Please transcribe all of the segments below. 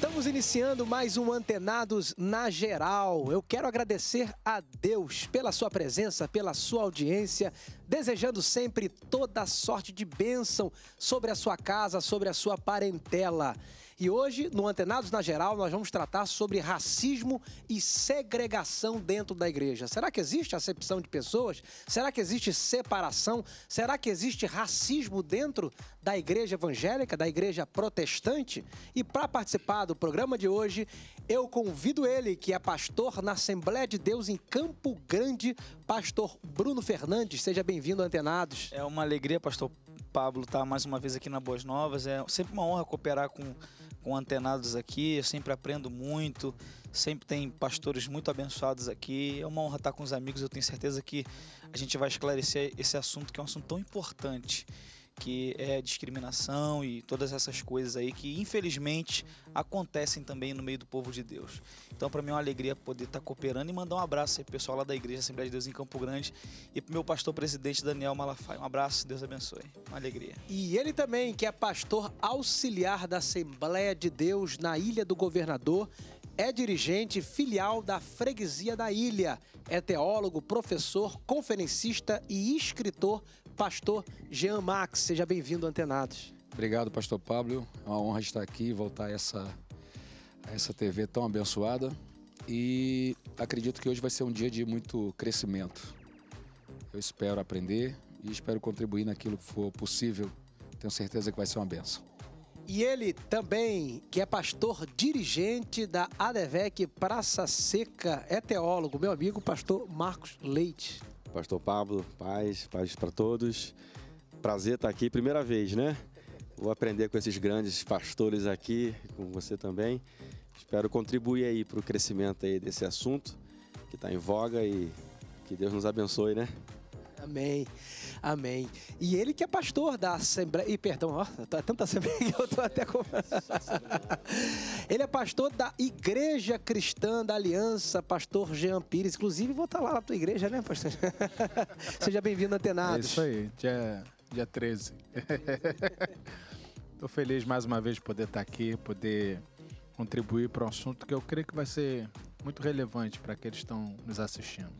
Estamos iniciando mais um Antenados na Geral. Eu quero agradecer a Deus pela sua presença, pela sua audiência, desejando sempre toda sorte de bênção sobre a sua casa, sobre a sua parentela. E hoje, no Antenados na Geral, nós vamos tratar sobre racismo e segregação dentro da igreja. Será que existe acepção de pessoas? Será que existe separação? Será que existe racismo dentro da igreja evangélica, da igreja protestante? E para participar do programa de hoje, eu convido ele, que é pastor na Assembleia de Deus em Campo Grande, pastor Bruno Fernandes. Seja bem-vindo, Antenados. É uma alegria, pastor Pablo, estar tá mais uma vez aqui na Boas Novas. É sempre uma honra cooperar com com antenados aqui, eu sempre aprendo muito, sempre tem pastores muito abençoados aqui. É uma honra estar com os amigos, eu tenho certeza que a gente vai esclarecer esse assunto que é um assunto tão importante que é discriminação e todas essas coisas aí que infelizmente acontecem também no meio do povo de Deus. Então para mim é uma alegria poder estar tá cooperando e mandar um abraço aí pro pessoal lá da igreja Assembleia de Deus em Campo Grande e pro meu pastor presidente Daniel Malafaia. Um abraço, Deus abençoe. Uma alegria. E ele também que é pastor auxiliar da Assembleia de Deus na Ilha do Governador é dirigente filial da Freguesia da Ilha, é teólogo, professor, conferencista e escritor pastor Jean Max. Seja bem-vindo, Antenados. Obrigado, pastor Pablo. É uma honra estar aqui e voltar a essa, a essa TV tão abençoada. E acredito que hoje vai ser um dia de muito crescimento. Eu espero aprender e espero contribuir naquilo que for possível. Tenho certeza que vai ser uma benção. E ele também, que é pastor dirigente da ADEVEC Praça Seca, é teólogo, meu amigo pastor Marcos Leite. Pastor Pablo, paz, paz para todos. Prazer estar aqui, primeira vez, né? Vou aprender com esses grandes pastores aqui, com você também. Espero contribuir aí para o crescimento aí desse assunto que está em voga e que Deus nos abençoe, né? Amém. Amém. E ele que é pastor da Assembleia. E perdão, ó, tá tanta Assembleia que eu tô até com. ele é pastor da Igreja Cristã da Aliança, pastor Jean Pires. Inclusive, vou estar tá lá na tua igreja, né, pastor? Seja bem-vindo, Atenados. É isso aí, dia, dia 13. Estou feliz mais uma vez de poder estar tá aqui, poder contribuir para um assunto que eu creio que vai ser muito relevante para aqueles que estão nos assistindo.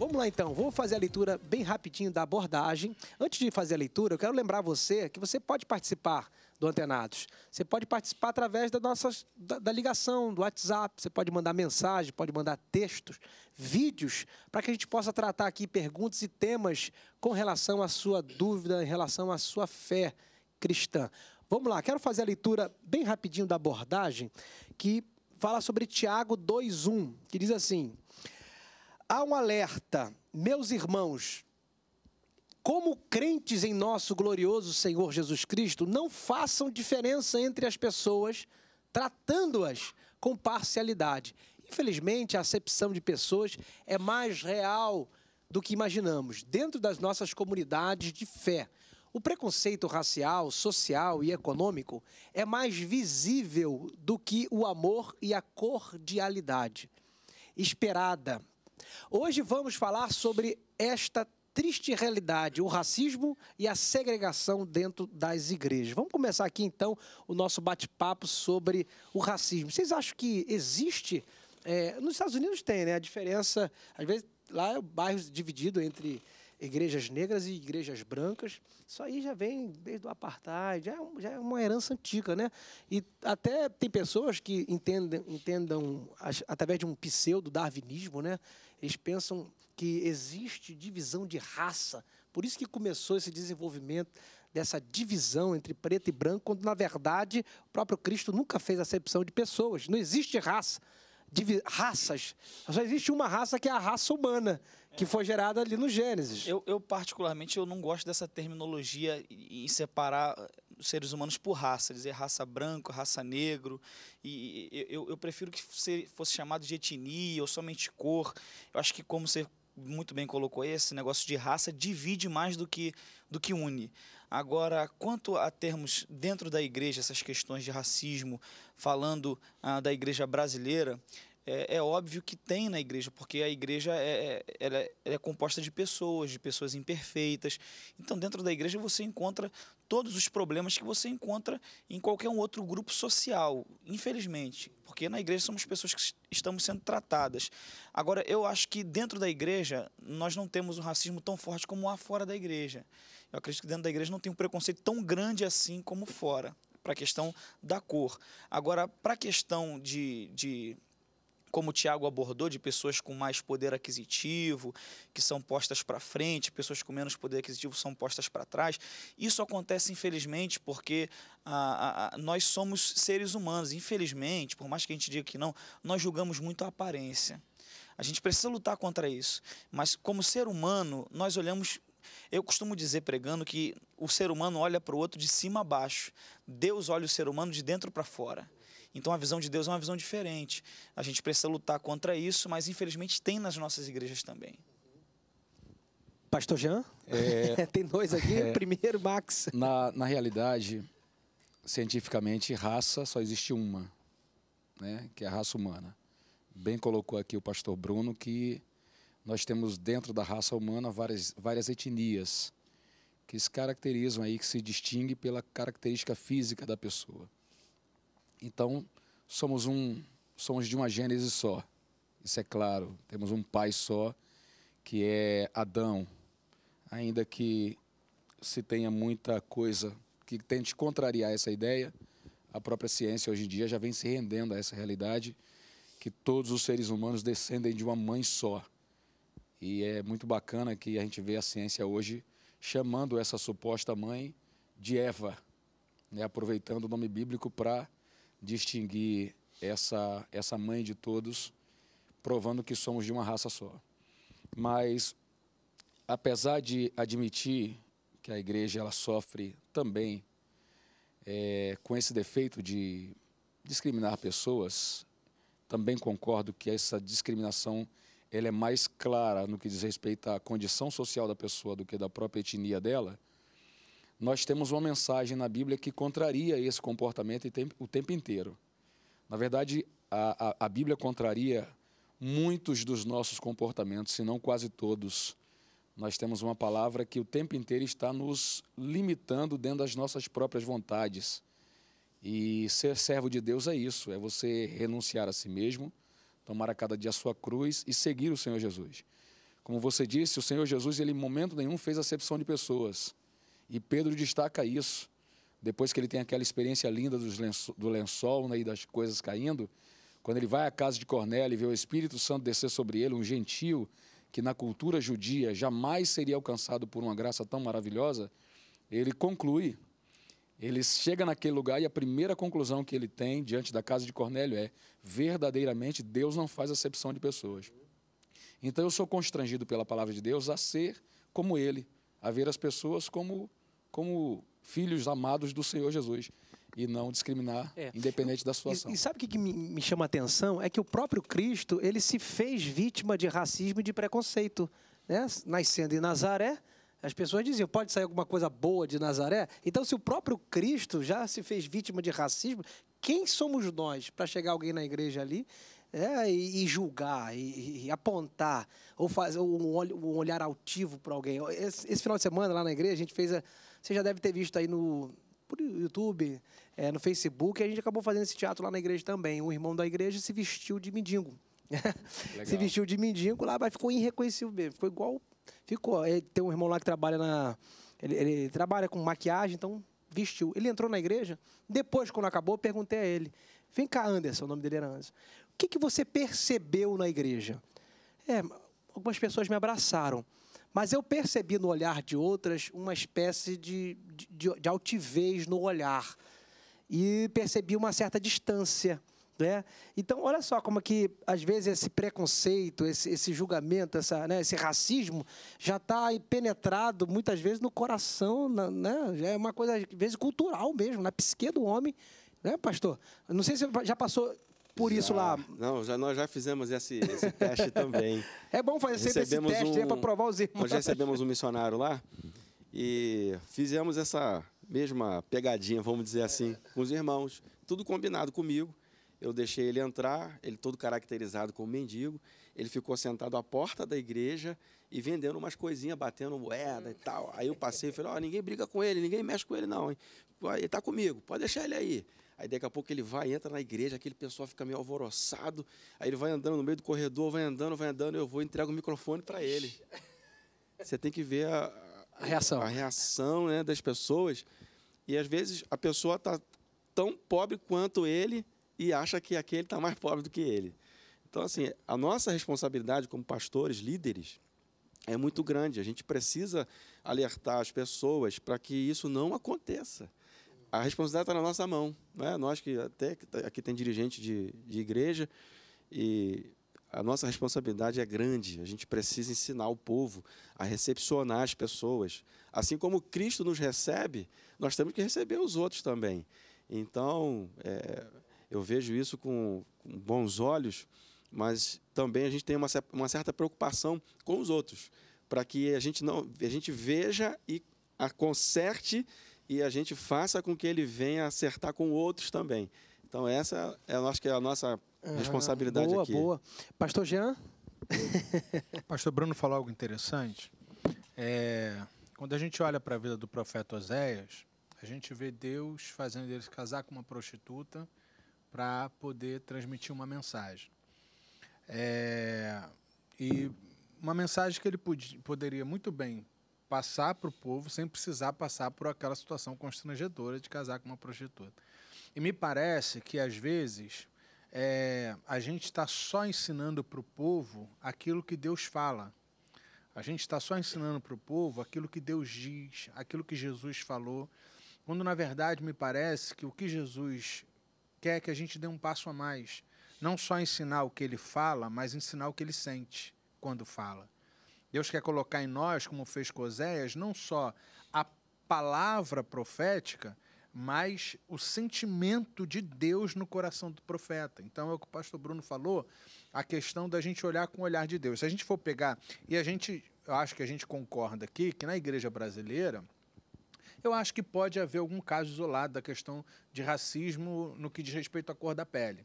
Vamos lá então, vou fazer a leitura bem rapidinho da abordagem. Antes de fazer a leitura, eu quero lembrar você que você pode participar do Antenados. Você pode participar através da nossa da, da ligação, do WhatsApp, você pode mandar mensagem, pode mandar textos, vídeos, para que a gente possa tratar aqui perguntas e temas com relação à sua dúvida, em relação à sua fé cristã. Vamos lá, quero fazer a leitura bem rapidinho da abordagem que fala sobre Tiago 2:1, que diz assim: há um alerta, meus irmãos, como crentes em nosso glorioso Senhor Jesus Cristo, não façam diferença entre as pessoas, tratando-as com parcialidade. Infelizmente, a acepção de pessoas é mais real do que imaginamos dentro das nossas comunidades de fé. O preconceito racial, social e econômico é mais visível do que o amor e a cordialidade esperada Hoje vamos falar sobre esta triste realidade, o racismo e a segregação dentro das igrejas. Vamos começar aqui então o nosso bate-papo sobre o racismo. Vocês acham que existe? É, nos Estados Unidos tem, né? A diferença, às vezes lá é o bairro dividido entre igrejas negras e igrejas brancas. Isso aí já vem desde o apartheid, já é, um, já é uma herança antiga, né? E até tem pessoas que entendem, entendam através de um pseudo-darwinismo, né? Eles pensam que existe divisão de raça. Por isso que começou esse desenvolvimento dessa divisão entre preto e branco, quando na verdade o próprio Cristo nunca fez acepção de pessoas. Não existe raça raças. Só existe uma raça que é a raça humana, que é. foi gerada ali no Gênesis. Eu, eu, particularmente, eu não gosto dessa terminologia em separar eh, seres humanos por raça, dizer é raça branco, raça negro. E eu, eu prefiro que fosse chamado de etnia ou somente cor. Eu acho que como você muito bem colocou esse negócio de raça divide mais do que do que une. Agora, quanto a termos dentro da igreja essas questões de racismo, falando ah, da igreja brasileira, é, é, óbvio que tem na igreja, porque a igreja é, é ela, é, ela é composta de pessoas, de pessoas imperfeitas. Então, dentro da igreja, você encontra todos os problemas que você encontra em qualquer um outro grupo social, infelizmente, porque na igreja somos pessoas que estamos sendo tratadas. Agora, eu acho que dentro da igreja nós não temos um racismo tão forte como há fora da igreja. Eu acredito que dentro da igreja não tem um preconceito tão grande assim como fora, para a questão da cor. Agora, para a questão de, de como o Tiago abordou, de pessoas com mais poder aquisitivo, que são postas para frente, pessoas com menos poder aquisitivo são postas para trás. Isso acontece, infelizmente, porque a, ah, a, ah, ah, nós somos seres humanos. Infelizmente, por mais que a gente diga que não, nós julgamos muito a aparência. A gente precisa lutar contra isso. Mas, como ser humano, nós olhamos eu costumo dizer pregando que o ser humano olha para o outro de cima a baixo. Deus olha o ser humano de dentro para fora. Então a visão de Deus é uma visão diferente. A gente precisa lutar contra isso, mas infelizmente tem nas nossas igrejas também. Pastor Jean? É... tem dois aqui. É... Primeiro, Max. Na, na realidade, cientificamente, raça só existe uma, né? que é a raça humana. Bem colocou aqui o pastor Bruno que nós temos dentro da raça humana várias, várias etnias que se caracterizam aí, que se distingue pela característica física da pessoa. Então, somos um somos de uma gênese só. Isso é claro. Temos um pai só, que é Adão. Ainda que se tenha muita coisa que tente contrariar essa ideia, a própria ciência hoje em dia já vem se rendendo a essa realidade que todos os seres humanos descendem de uma mãe só. E é muito bacana que a gente vê a ciência hoje chamando essa suposta mãe de Eva, né? aproveitando o nome bíblico para distinguir essa, essa mãe de todos, provando que somos de uma raça só. Mas, apesar de admitir que a igreja ela sofre também é, com esse defeito de discriminar pessoas, também concordo que essa discriminação ela é mais clara no que diz respeito à condição social da pessoa do que da própria etnia dela, nós temos uma mensagem na Bíblia que contraria esse comportamento o tempo inteiro. Na verdade, a, a, a Bíblia contraria muitos dos nossos comportamentos, se não quase todos. Nós temos uma palavra que o tempo inteiro está nos limitando dentro das nossas próprias vontades. E ser servo de Deus é isso, é você renunciar a si mesmo, tomar a cada dia a sua cruz e seguir o Senhor Jesus. Como você disse, o Senhor Jesus, ele em momento nenhum fez acepção de pessoas. E Pedro destaca isso. Depois que ele tem aquela experiência linda do lençol né, e das coisas caindo, quando ele vai à casa de Cornélio e vê o Espírito Santo descer sobre ele, um gentio que na cultura judia jamais seria alcançado por uma graça tão maravilhosa, ele conclui. Ele chega naquele lugar e a primeira conclusão que ele tem diante da casa de Cornélio é: verdadeiramente Deus não faz acepção de pessoas. Então eu sou constrangido pela palavra de Deus a ser como ele, a ver as pessoas como como filhos amados do Senhor Jesus e não discriminar, é. independente da situação. E, e sabe o que, que me, me, chama a atenção? É que o próprio Cristo, ele se fez vítima de racismo e de preconceito. Né? Nascendo em Nazaré, as pessoas diziam, pode sair alguma coisa boa de Nazaré? Então, se o próprio Cristo já se fez vítima de racismo, quem somos nós para chegar alguém na igreja ali é, e, e, julgar, e, e, apontar, ou fazer um, um olhar altivo para alguém? Esse, esse, final de semana lá na igreja, a gente fez... A, você já deve ter visto aí no por YouTube, é, no Facebook, a gente acabou fazendo esse teatro lá na igreja também. Um irmão da igreja se vestiu de mendigo. se vestiu de mendigo lá, mas ficou irreconhecível mesmo. Ficou igual. Ficou. É, tem um irmão lá que trabalha na. Ele, ele trabalha com maquiagem, então vestiu. Ele entrou na igreja, depois, quando acabou, perguntei a ele: Vem cá, Anderson, o nome dele era Anderson. O que, que você percebeu na igreja? É, algumas pessoas me abraçaram. Mas eu percebi no olhar de outras uma espécie de, de, de altivez no olhar e percebi uma certa distância. Né? Então, olha só como que, às vezes, esse preconceito, esse, esse julgamento, essa, né, esse racismo já está penetrado, muitas vezes, no coração, na, né? é uma coisa, às vezes, cultural mesmo, na psique do homem, né, pastor? Não sei se já passou por já. isso lá. Não, já, nós já fizemos esse, esse teste também. É bom fazer recebemos esse teste né, um, para provar os irmãos. Nós recebemos um missionário lá e fizemos essa mesma pegadinha, vamos dizer assim, com os irmãos. Tudo combinado comigo. Eu deixei ele entrar, ele todo caracterizado como mendigo. Ele ficou sentado à porta da igreja e vendendo umas coisinhas, batendo moeda e tal. Aí eu passei e falei: Ó, oh, ninguém briga com ele, ninguém mexe com ele, não. Hein? Ele tá comigo, pode deixar ele aí. Aí daqui a pouco ele vai, entra na igreja, aquele pessoal fica meio alvoroçado. Aí ele vai andando no meio do corredor, vai andando, vai andando, eu vou entrego o microfone para ele. Você tem que ver a, a reação, a reação né, das pessoas. E às vezes a pessoa está tão pobre quanto ele e acha que aquele está mais pobre do que ele. Então, assim, a nossa responsabilidade como pastores, líderes, é muito grande. A gente precisa alertar as pessoas para que isso não aconteça a responsabilidade está na nossa mão. Né? Nós que até tá, aqui tem dirigente de, de igreja e a nossa responsabilidade é grande. A gente precisa ensinar o povo a recepcionar as pessoas. Assim como Cristo nos recebe, nós temos que receber os outros também. Então, é, eu vejo isso com, com, bons olhos, mas também a gente tem uma, uma certa preocupação com os outros, para que a gente, não, a gente veja e a conserte e a gente faça com que ele venha acertar com outros também. Então, essa é, eu acho que é a nossa ah, responsabilidade ah, boa, aqui. Boa, boa. Pastor Jean? Pastor Bruno falou algo interessante. É, quando a gente olha para a vida do profeta Oséias, a gente vê Deus fazendo ele se casar com uma prostituta para poder transmitir uma mensagem. É, e uma mensagem que ele podia, poderia muito bem passar para o povo sem precisar passar por aquela situação constrangedora de casar com uma prostituta. E me parece que, às vezes, é, a gente está só ensinando para o povo aquilo que Deus fala. A gente está só ensinando para o povo aquilo que Deus diz, aquilo que Jesus falou, quando na verdade me parece que o que Jesus quer é que a gente dê um passo a mais. Não só ensinar o que ele fala, mas ensinar o que ele sente quando fala. Deus quer colocar em nós, como fez com Oséias, não só a palavra profética, mas o sentimento de Deus no coração do profeta. Então é o que o pastor Bruno falou, a questão da gente olhar com o olhar de Deus. Se a gente for pegar, e a gente, eu acho que a gente concorda aqui, que na igreja brasileira, eu acho que pode haver algum caso isolado da questão de racismo no que diz respeito à cor da pele.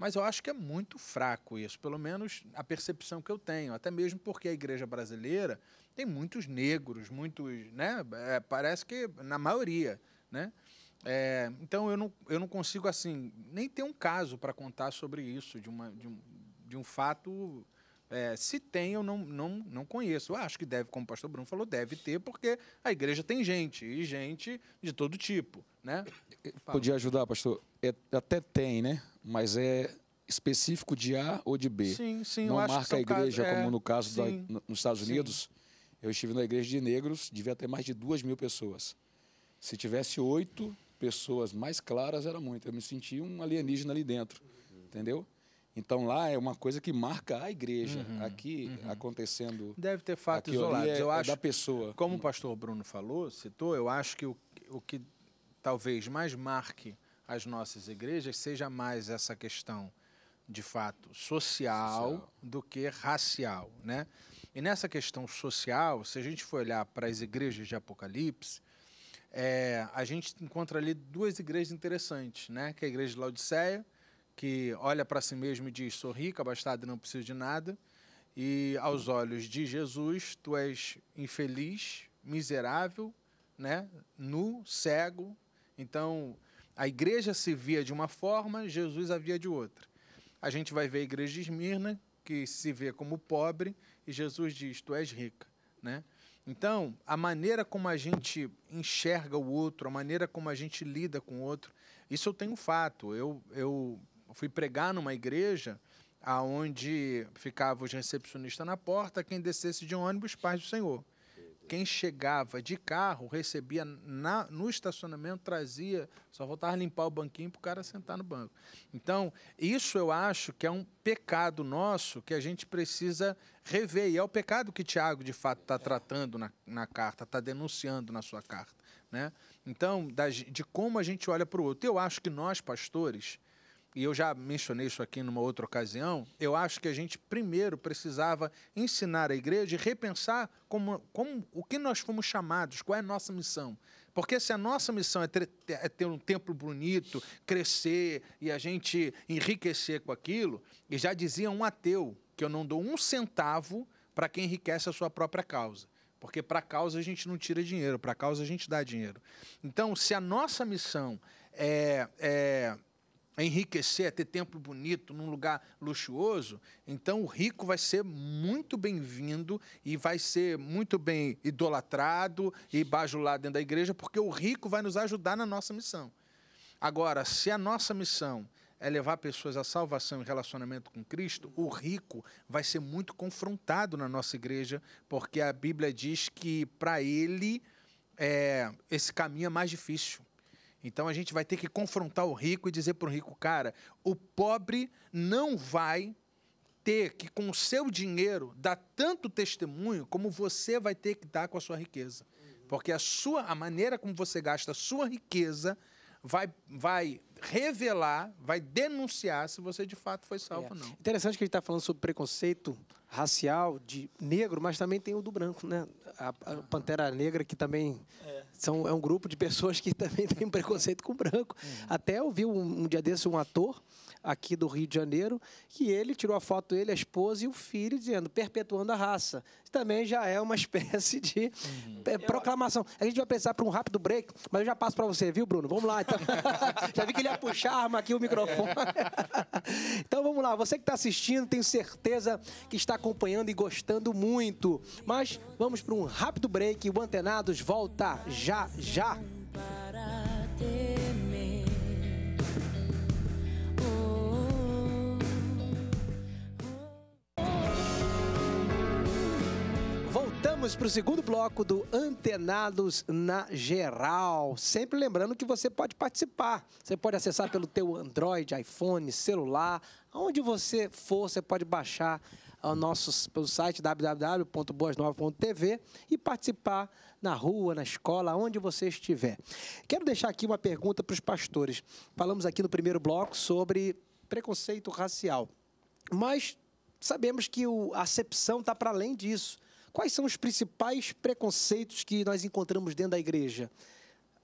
Mas eu acho que é muito fraco isso, pelo menos a percepção que eu tenho, até mesmo porque a igreja brasileira tem muitos negros, muitos, né? É, parece que na maioria, né? É, então eu não, eu não consigo assim nem ter um caso para contar sobre isso de, uma, de, um, de um fato é, se tem, eu não, não, não conheço. Eu acho que deve, como o pastor Bruno falou, deve ter, porque a igreja tem gente, e gente de todo tipo. Né? Podia ajudar, pastor? É, até tem, né? mas é específico de A ou de B. Sim, sim, Não marca a igreja, é, como no caso da, nos Estados Unidos. Sim. Eu estive na igreja de negros, devia ter mais de duas mil pessoas. Se tivesse oito pessoas mais claras, era muito. Eu me sentia um alienígena ali dentro, entendeu? Então lá é uma coisa que marca a igreja. Uhum, aqui uhum. acontecendo. Deve ter fatos isolados. É, eu é acho, é da pessoa. Como o pastor Bruno falou, citou, eu acho que o, o que talvez mais marque as nossas igrejas seja mais essa questão de fato social, social, do que racial, né? E nessa questão social, se a gente for olhar para as igrejas de Apocalipse, é, a gente encontra ali duas igrejas interessantes, né? Que é a igreja de Laodiceia, que olha para si mesmo e diz: sou rica, abastado, não preciso de nada. E aos olhos de Jesus, tu és infeliz, miserável, né? Nu, cego. Então a igreja se via de uma forma, Jesus a via de outra. A gente vai ver a igreja de Esmirna, que se vê como pobre, e Jesus diz: Tu és rica. Né? Então, a maneira como a gente enxerga o outro, a maneira como a gente lida com o outro, isso eu tenho fato. Eu, eu fui pregar numa igreja aonde ficava os recepcionistas na porta, quem descesse de ônibus, paz do Senhor. Quem chegava de carro, recebia na, no estacionamento, trazia, só voltava a limpar o banquinho para o cara sentar no banco. Então, isso eu acho que é um pecado nosso que a gente precisa rever. E é o pecado que Tiago, de fato, está tratando na, na carta, está denunciando na sua carta. Né? Então, da, de como a gente olha para o outro. Eu acho que nós, pastores, e eu já mencionei isso aqui numa outra ocasião, eu acho que a gente primeiro precisava ensinar a igreja e repensar como, como o que nós fomos chamados, qual é a nossa missão. Porque se a nossa missão é ter, é ter um templo bonito, crescer e a gente enriquecer com aquilo, e já dizia um ateu que eu não dou um centavo para quem enriquece a sua própria causa. Porque para a causa a gente não tira dinheiro, para a causa a gente dá dinheiro. Então, se a nossa missão é, é enriquecer, ter templo bonito, num lugar luxuoso, então o rico vai ser muito bem-vindo e vai ser muito bem idolatrado e bajulado dentro da igreja, porque o rico vai nos ajudar na nossa missão. Agora, se a nossa missão é levar pessoas à salvação e relacionamento com Cristo, o rico vai ser muito confrontado na nossa igreja, porque a Bíblia diz que para ele é, esse caminho é mais difícil. Então a gente vai ter que confrontar o rico e dizer para o rico, cara, o pobre não vai ter que, com o seu dinheiro, dar tanto testemunho como você vai ter que dar com a sua riqueza. Porque a sua a maneira como você gasta a sua riqueza vai, vai revelar, vai denunciar se você de fato foi salvo é. ou não. Interessante que a gente está falando sobre preconceito racial de negro, mas também tem o do branco, né? a, a Pantera Negra, que também é. são, é um grupo de pessoas que também tem preconceito com branco. Uhum. Até eu vi um, um dia desse um ator aqui do Rio de Janeiro, que ele tirou a foto dele, a esposa e o filho, dizendo perpetuando a raça. Também já é uma espécie de uhum. É, proclamação. A gente vai pensar para um rápido break, mas eu já passo para você, viu, Bruno? Vamos lá, então. já vi que ele ia puxar a arma aqui, o microfone. então vamos lá, você que está assistindo, tenho certeza que está acompanhando e gostando muito. Mas vamos para um rápido break, o Antenados volta já já. Vamos para o segundo bloco do Antenados na Geral. Sempre lembrando que você pode participar. Você pode acessar pelo teu Android, iPhone, celular, aonde você for, você pode baixar o ah, nosso, pelo site wwwboas e participar na rua, na escola, onde você estiver. Quero deixar aqui uma pergunta para os pastores. Falamos aqui no primeiro bloco sobre preconceito racial, mas sabemos que o, a acepção está para além disso. Quais são os principais preconceitos que nós encontramos dentro da igreja?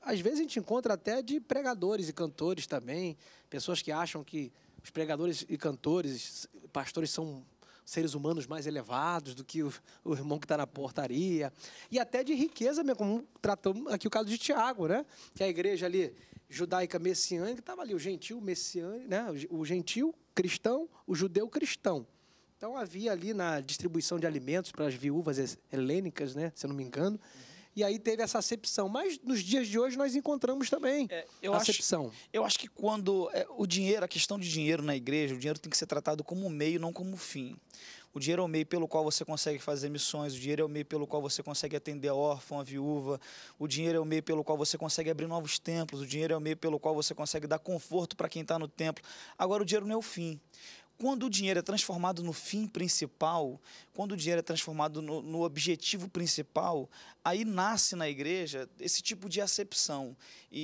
Às vezes a gente encontra até de pregadores e cantores também, pessoas que acham que os pregadores e cantores, pastores são seres humanos mais elevados do que o, irmão que está na portaria, e até de riqueza mesmo, como tratamos aqui o caso de Tiago, né? que é a igreja ali judaica messiânica, estava ali o gentil messiânico, né? o gentil cristão, o judeu cristão. Então havia ali na distribuição de alimentos para as viúvas helênicas, né, se eu não me engano. E aí teve essa acepção. Mas nos dias de hoje nós encontramos também é, acepção. Acho, eu acho que quando é, o dinheiro, a questão de dinheiro na igreja, o dinheiro tem que ser tratado como um meio, não como um fim. O dinheiro é o meio pelo qual você consegue fazer missões, o dinheiro é o meio pelo qual você consegue atender a órfão, a viúva, o dinheiro é o meio pelo qual você consegue abrir novos templos, o dinheiro é o meio pelo qual você consegue dar conforto para quem está no templo. Agora, o dinheiro não é o fim. Quando o dinheiro é transformado no fim principal, quando o dinheiro é transformado no, no objetivo principal, aí nasce na igreja esse tipo de acepção. e,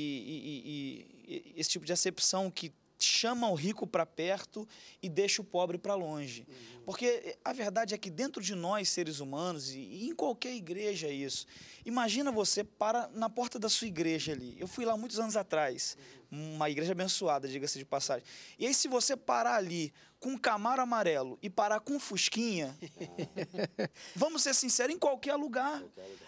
e, e esse tipo de acepção que chama o rico para perto e deixa o pobre para longe. Uhum. Porque eh, a verdade é que dentro de nós, seres humanos, e em qualquer igreja é isso. Imagina você para na porta da sua igreja ali. Eu fui lá muitos anos atrás, uhum. uma igreja abençoada, diga-se de passagem. E aí se você parar ali com Camaro amarelo e parar com Fusquinha, vamos ser sinceros, em qualquer lugar,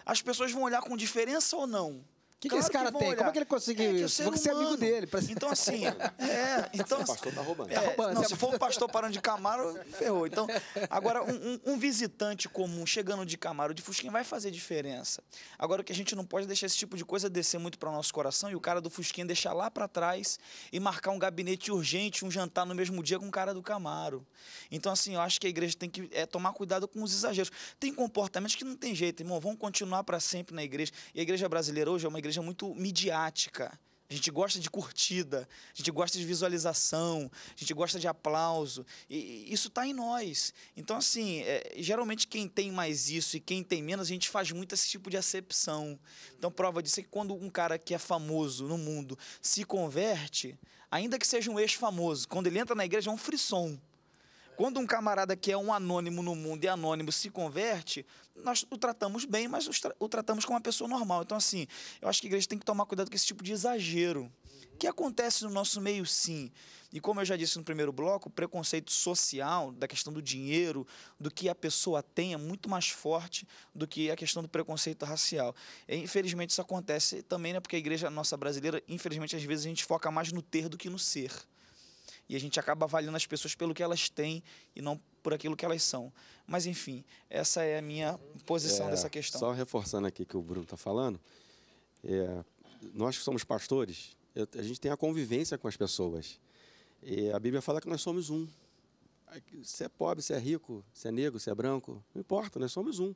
as pessoas vão olhar com diferença ou não? que, claro que esse cara que tem? Olhar. Como é que ele conseguiu é isso? Vou ser é amigo dele. Pra... Então, assim. É, então, o pastor tá roubando. É, tá é, roubando não, se for um pastor parando de Camaro, ferrou. Então, agora, um, um, visitante comum chegando de Camaro, de Fusquinha, vai fazer diferença. Agora, o que a gente não pode deixar esse tipo de coisa descer muito para o nosso coração e o cara do Fusquinha deixar lá para trás e marcar um gabinete urgente, um jantar no mesmo dia com o cara do Camaro. Então, assim, eu acho que a igreja tem que é, tomar cuidado com os exageros. Tem comportamentos que não tem jeito, irmão. Vão continuar para sempre na igreja. E a igreja brasileira hoje é uma igreja muito midiática. A gente gosta de curtida, a gente gosta de visualização, a gente gosta de aplauso. E isso está em nós. Então, assim, é, geralmente quem tem mais isso e quem tem menos, a gente faz muito esse tipo de acepção. Então, prova disso é que quando um cara que é famoso no mundo se converte, ainda que seja um ex-famoso, quando ele entra na igreja é um frisson. Quando um camarada que é um anônimo no mundo e anônimo se converte, nós o tratamos bem, mas o tratamos como uma pessoa normal. Então, assim, eu acho que a igreja tem que tomar cuidado com esse tipo de exagero que acontece no nosso meio, sim. E como eu já disse no primeiro bloco, o preconceito social, da questão do dinheiro, do que a pessoa tem, é muito mais forte do que a questão do preconceito racial. E, infelizmente, isso acontece também, né? Porque a igreja nossa brasileira, infelizmente, às vezes a gente foca mais no ter do que no ser e a gente acaba avaliando as pessoas pelo que elas têm e não por aquilo que elas são. Mas enfim, essa é a minha posição é, dessa questão. Só reforçando aqui que o Bruno está falando, é, nós que somos pastores, a gente tem a convivência com as pessoas. E a Bíblia fala que nós somos um. Se é pobre, se é rico, se é negro, se é branco, não importa, nós somos um.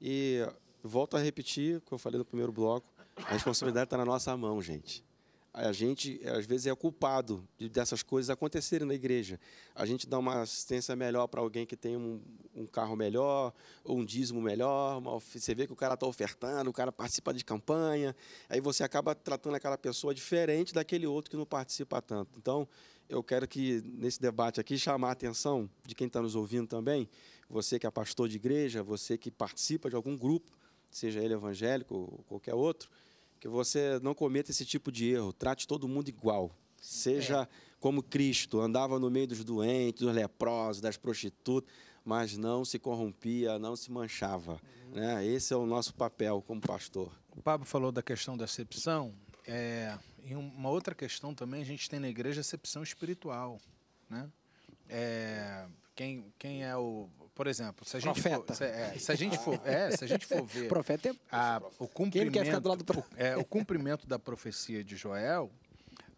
E volto a repetir o que eu falei no primeiro bloco: a responsabilidade está na nossa mão, gente a gente às vezes é culpado dessas coisas acontecerem na igreja. A gente dá uma assistência melhor para alguém que tem um, um, carro melhor, ou um dízimo melhor, uma, você vê que o cara está ofertando, o cara participa de campanha, aí você acaba tratando aquela pessoa diferente daquele outro que não participa tanto. Então, eu quero que nesse debate aqui chamar a atenção de quem está nos ouvindo também, você que é pastor de igreja, você que participa de algum grupo, seja ele evangélico ou qualquer outro, que você não cometa esse tipo de erro, trate todo mundo igual. Seja é. como Cristo, andava no meio dos doentes, dos leprosos, das prostitutas, mas não se corrompia, não se manchava. Uhum. Né? Esse é o nosso papel como pastor. O Pablo falou da questão da acepção. É, e uma outra questão também, a gente tem na igreja acepção espiritual. Né? É, quem, quem é o, por exemplo, se a gente profeta. for, se, é, se a gente for, é, se a gente for ver profeta é, a, o cumprimento, quer ficar do lado do é, o cumprimento da profecia de Joel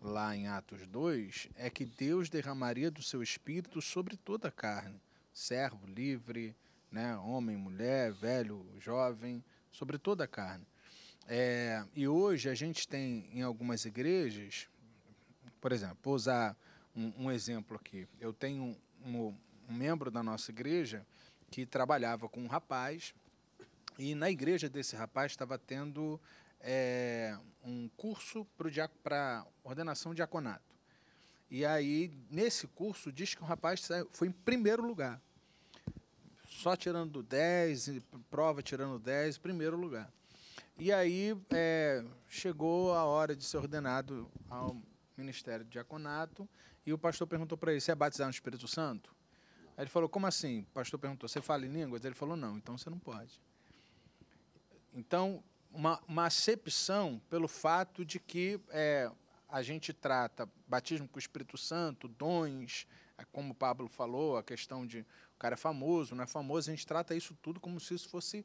lá em Atos 2 é que Deus derramaria do seu espírito sobre toda a carne, servo, livre, né, homem, mulher, velho, jovem, sobre toda a carne. É, e hoje a gente tem em algumas igrejas, por exemplo, vou usar um, um exemplo aqui. Eu tenho um um membro da nossa igreja que trabalhava com um rapaz e na igreja desse rapaz estava tendo é, um curso para ordenação diaconato. E aí, nesse curso, diz que o rapaz foi em primeiro lugar. Só tirando 10, prova tirando 10, primeiro lugar. E aí é, chegou a hora de ser ordenado ao Ministério Diaconato e o pastor perguntou para ele: Você é batizado no Espírito Santo? Aí ele falou, como assim? O pastor perguntou, você fala em línguas? Ele falou, não, então você não pode. Então, uma, uma acepção pelo fato de que é, a gente trata batismo com o Espírito Santo, dons, é, como o Pablo falou, a questão de o cara é famoso, não é famoso, a gente trata isso tudo como se isso fosse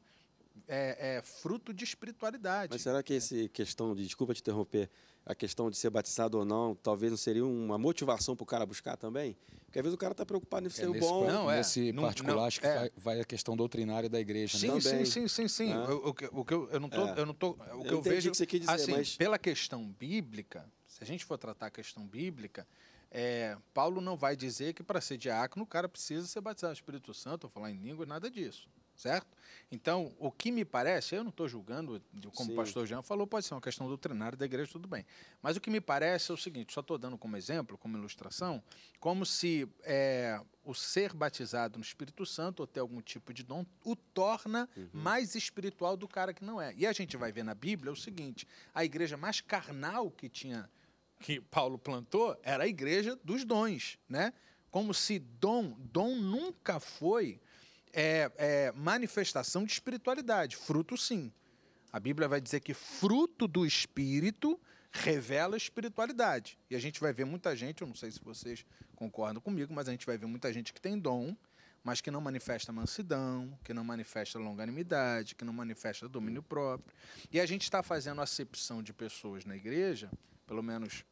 é, é, fruto de espiritualidade. Mas será que essa questão de, desculpa te interromper, a questão de ser batizado ou não, talvez não seria uma motivação para o cara buscar também? Porque às vezes o cara está preocupado em é ser é, nesse, bom. Não, né? é. Nesse não, particular, não, acho que é. vai a questão doutrinária da igreja. Sim, né? sim, sim, sim, sim. Ah. O, o, que eu, eu não tô, é. eu não tô, o que eu, eu vejo, que você quer dizer, assim, mas... pela questão bíblica, se a gente for tratar a questão bíblica, é, Paulo não vai dizer que para ser diácono o cara precisa ser batizado no Espírito Santo, ou falar em língua, nada disso certo? Então, o que me parece, eu não estou julgando, como Sim. o pastor Jean falou, pode ser uma questão do treinário da igreja, tudo bem. Mas o que me parece é o seguinte: só estou dando como exemplo, como ilustração, como se é, o ser batizado no Espírito Santo ou ter algum tipo de dom o torna uhum. mais espiritual do cara que não é. E a gente vai ver na Bíblia o seguinte: a igreja mais carnal que tinha, que Paulo plantou, era a igreja dos dons, né? Como se dom, dom nunca foi é, é manifestação de espiritualidade. Fruto, sim. A Bíblia vai dizer que fruto do Espírito revela espiritualidade. E a gente vai ver muita gente, eu não sei se vocês concordam comigo, mas a gente vai ver muita gente que tem dom, mas que não manifesta mansidão, que não manifesta longanimidade, que não manifesta domínio próprio. E a gente está fazendo acepção de pessoas na igreja, pelo menos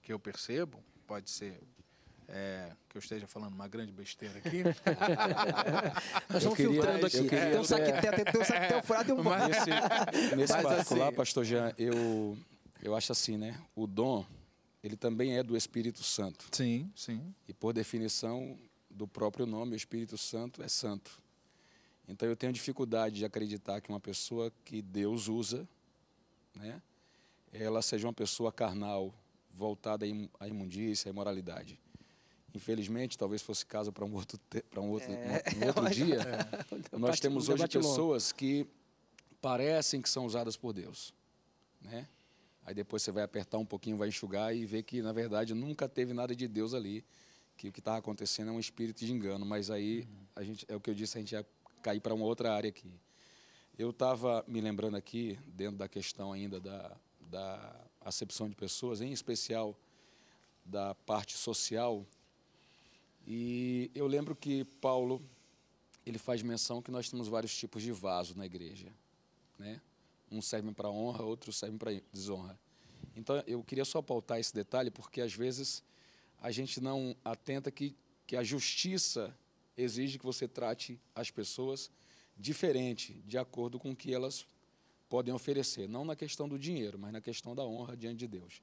que eu percebo, pode ser é, que eu esteja falando uma grande besteira aqui. Nós estamos queria, filtrando aqui. Queria, tem, um um furado e um mas, Nesse, nesse particular, assim, pastor Jean, eu, eu acho assim, né? O dom, ele também é do Espírito Santo. Sim, sim. E por definição do próprio nome, o Espírito Santo é santo. Então eu tenho dificuldade de acreditar que uma pessoa que Deus usa, né? Ela seja uma pessoa carnal, voltada à imundícia, à imoralidade. Infelizmente, talvez fosse caso para um outro, para um outro, é, né, um outro dia. É. Nós temos hoje pessoas que parecem que são usadas por Deus, né? Aí depois você vai apertar um pouquinho, vai enxugar e ver que na verdade nunca teve nada de Deus ali, que o que estava acontecendo é um espírito de engano. Mas aí uhum. a gente é o que eu disse, a gente ia cair para uma outra área aqui. Eu estava me lembrando aqui dentro da questão ainda da, da acepção de pessoas, em especial da parte social e eu lembro que Paulo ele faz menção que nós temos vários tipos de vaso na igreja, né? Um serve para honra, outro serve para desonra. Então eu queria só pautar esse detalhe porque às vezes a gente não atenta que que a justiça exige que você trate as pessoas diferente, de acordo com o que elas podem oferecer, não na questão do dinheiro, mas na questão da honra diante de Deus.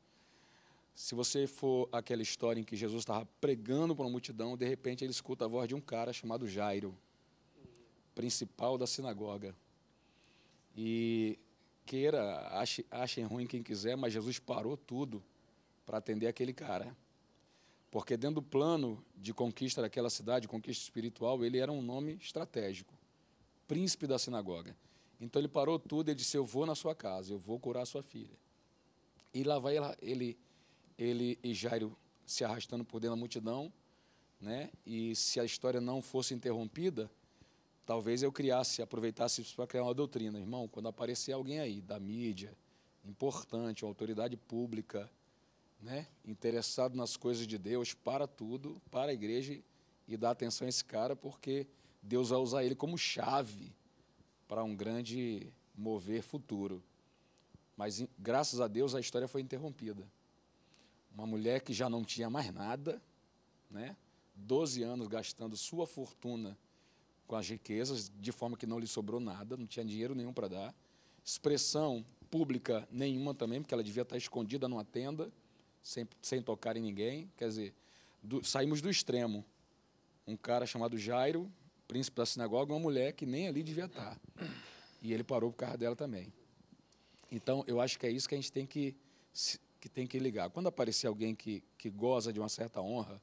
Se você for aquela história em que Jesus estava pregando para uma multidão, de repente ele escuta a voz de um cara chamado Jairo, principal da sinagoga. E queira, ache, achem ruim quem quiser, mas Jesus parou tudo para atender aquele cara. Porque dentro do plano de conquista daquela cidade, conquista espiritual, ele era um nome estratégico, príncipe da sinagoga. Então ele parou tudo e disse: Eu vou na sua casa, eu vou curar a sua filha. E lá vai ele ele e Jairo se arrastando por dentro da multidão, né? E se a história não fosse interrompida, talvez eu criasse, aproveitasse isso para criar uma doutrina, irmão. Quando aparecer alguém aí da mídia, importante, uma autoridade pública, né? Interessado nas coisas de Deus, para tudo, para a igreja e dá atenção a esse cara, porque Deus vai usar ele como chave para um grande mover futuro. Mas graças a Deus a história foi interrompida uma mulher que já não tinha mais nada, né? 12 anos gastando sua fortuna com as riquezas, de forma que não lhe sobrou nada, não tinha dinheiro nenhum para dar. Expressão pública nenhuma também, porque ela devia estar escondida numa tenda, sem, sem tocar em ninguém. Quer dizer, do, saímos do extremo. Um cara chamado Jairo, príncipe da sinagoga, uma mulher que nem ali devia estar. E ele parou por causa dela também. Então, eu acho que é isso que a gente tem que que tem que ligar. Quando aparecer alguém que, que goza de uma certa honra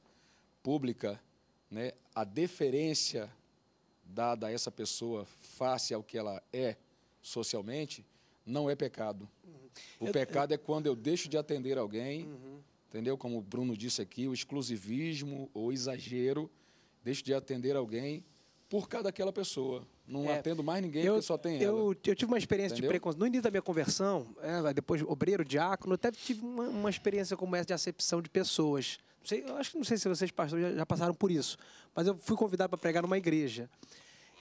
pública, né, a deferência dada a essa pessoa face ao que ela é socialmente não é pecado. O pecado é quando eu deixo de atender alguém, uhum. entendeu? Como o Bruno disse aqui, o exclusivismo ou exagero, deixo de atender alguém por causa daquela pessoa. Não é, atendo mais ninguém, eu, porque só tem eu, ela. Eu tive uma experiência Entendeu? de preconceito. No início da minha conversão, é, depois obreiro, diácono, até tive uma, uma, experiência como essa de acepção de pessoas. Não sei, acho que não sei se vocês, pastores, já, já passaram por isso. Mas eu fui convidado para pregar numa igreja.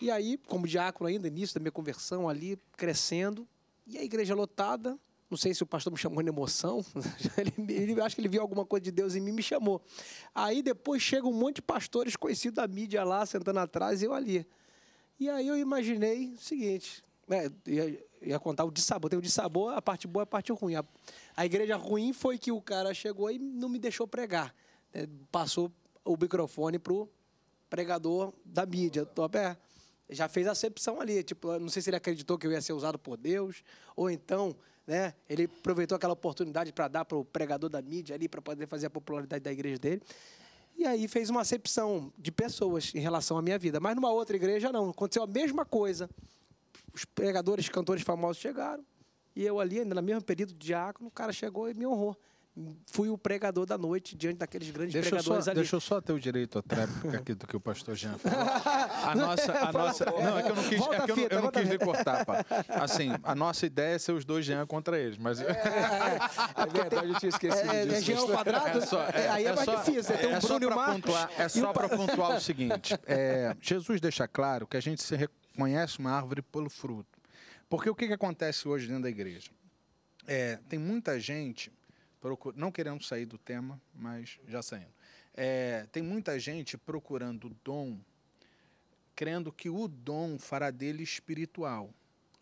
E aí, como diácono ainda, início da minha conversão ali, crescendo, e a igreja lotada, não sei se o pastor me chamou na emoção, ele, ele, acho que ele viu alguma coisa de Deus em mim e me chamou. Aí depois chega um monte de pastores conhecidos da mídia lá, sentando atrás, e eu ali. E aí eu imaginei o seguinte, né, ia, ia contar o dissabor, tem o dissabor, a parte boa e a parte ruim. A, a, igreja ruim foi que o cara chegou e não me deixou pregar. Né, passou o microfone pro pregador da mídia. Tô, é, já fez acepção ali, tipo, não sei se ele acreditou que eu ia ser usado por Deus, ou então, né, ele aproveitou aquela oportunidade para dar pro pregador da mídia ali para poder fazer a popularidade da igreja dele. E aí fez uma acepção de pessoas em relação à minha vida. Mas numa outra igreja, não. Aconteceu a mesma coisa. Os pregadores, cantores famosos chegaram. E eu ali, ainda no mesmo período de diácono, o cara chegou e me honrou fui o pregador da noite diante daqueles grandes deixa pregadores só, ali. Deixa eu só ter o direito à tréplica aqui do que o pastor Jean falou. A nossa, a nossa, não, é que eu não quis, é que eu, não, eu não quis recortar, pá. Assim, a nossa ideia é ser os dois Jean contra eles, mas... É, é, é, verdade, eu tinha esquecido é, disso. É Jean ao quadrado? É só, é, aí é, é mais só, difícil, é um é Bruno Marcos. Pontuar, é só para pontuar o seguinte, Jesus deixa claro que a gente se reconhece uma árvore pelo fruto. Porque o que, que acontece hoje dentro da igreja? É, tem muita gente Procur... Não querendo sair do tema, mas já saindo. É, tem muita gente procurando dom, crendo que o dom fará dele espiritual.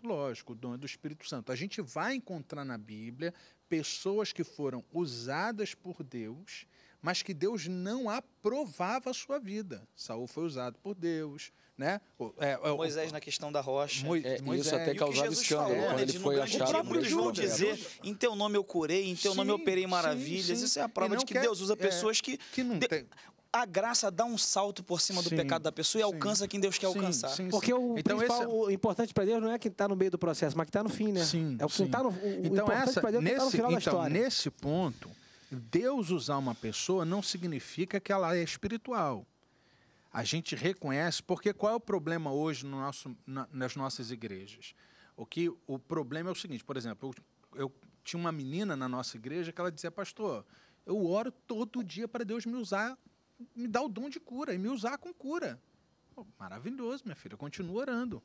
Lógico, o dom é do Espírito Santo. A gente vai encontrar na Bíblia pessoas que foram usadas por Deus mas que Deus não aprovava a sua vida. Saul foi usado por Deus, né? É, é Moisés na questão da rocha. Mo, é, Moisés. Isso até causava escândalo falou, quando né, ele foi achado. Muitos vão dizer, em teu nome eu curei, em teu sim, nome eu operei maravilhas. Sim, sim. Isso é a prova de que quer, Deus usa é, pessoas que... que não de, tem a graça dá um salto por cima sim, do pecado da pessoa e sim, alcança quem Deus quer sim, alcançar. Porque o então principal, é... o importante para Deus não é quem está no meio do processo, mas quem está no fim, né? Sim, é o que está no o, então o essa, Deus nesse, é tá no final então, da história. Nesse ponto, Deus usar uma pessoa não significa que ela é espiritual. A gente reconhece, porque qual é o problema hoje no nosso, na, nas nossas igrejas? O que o problema é o seguinte, por exemplo, eu, eu tinha uma menina na nossa igreja que ela dizia, pastor, eu oro todo dia para Deus me usar, me dar o dom de cura e me usar com cura. Pô, maravilhoso, minha filha, continua orando.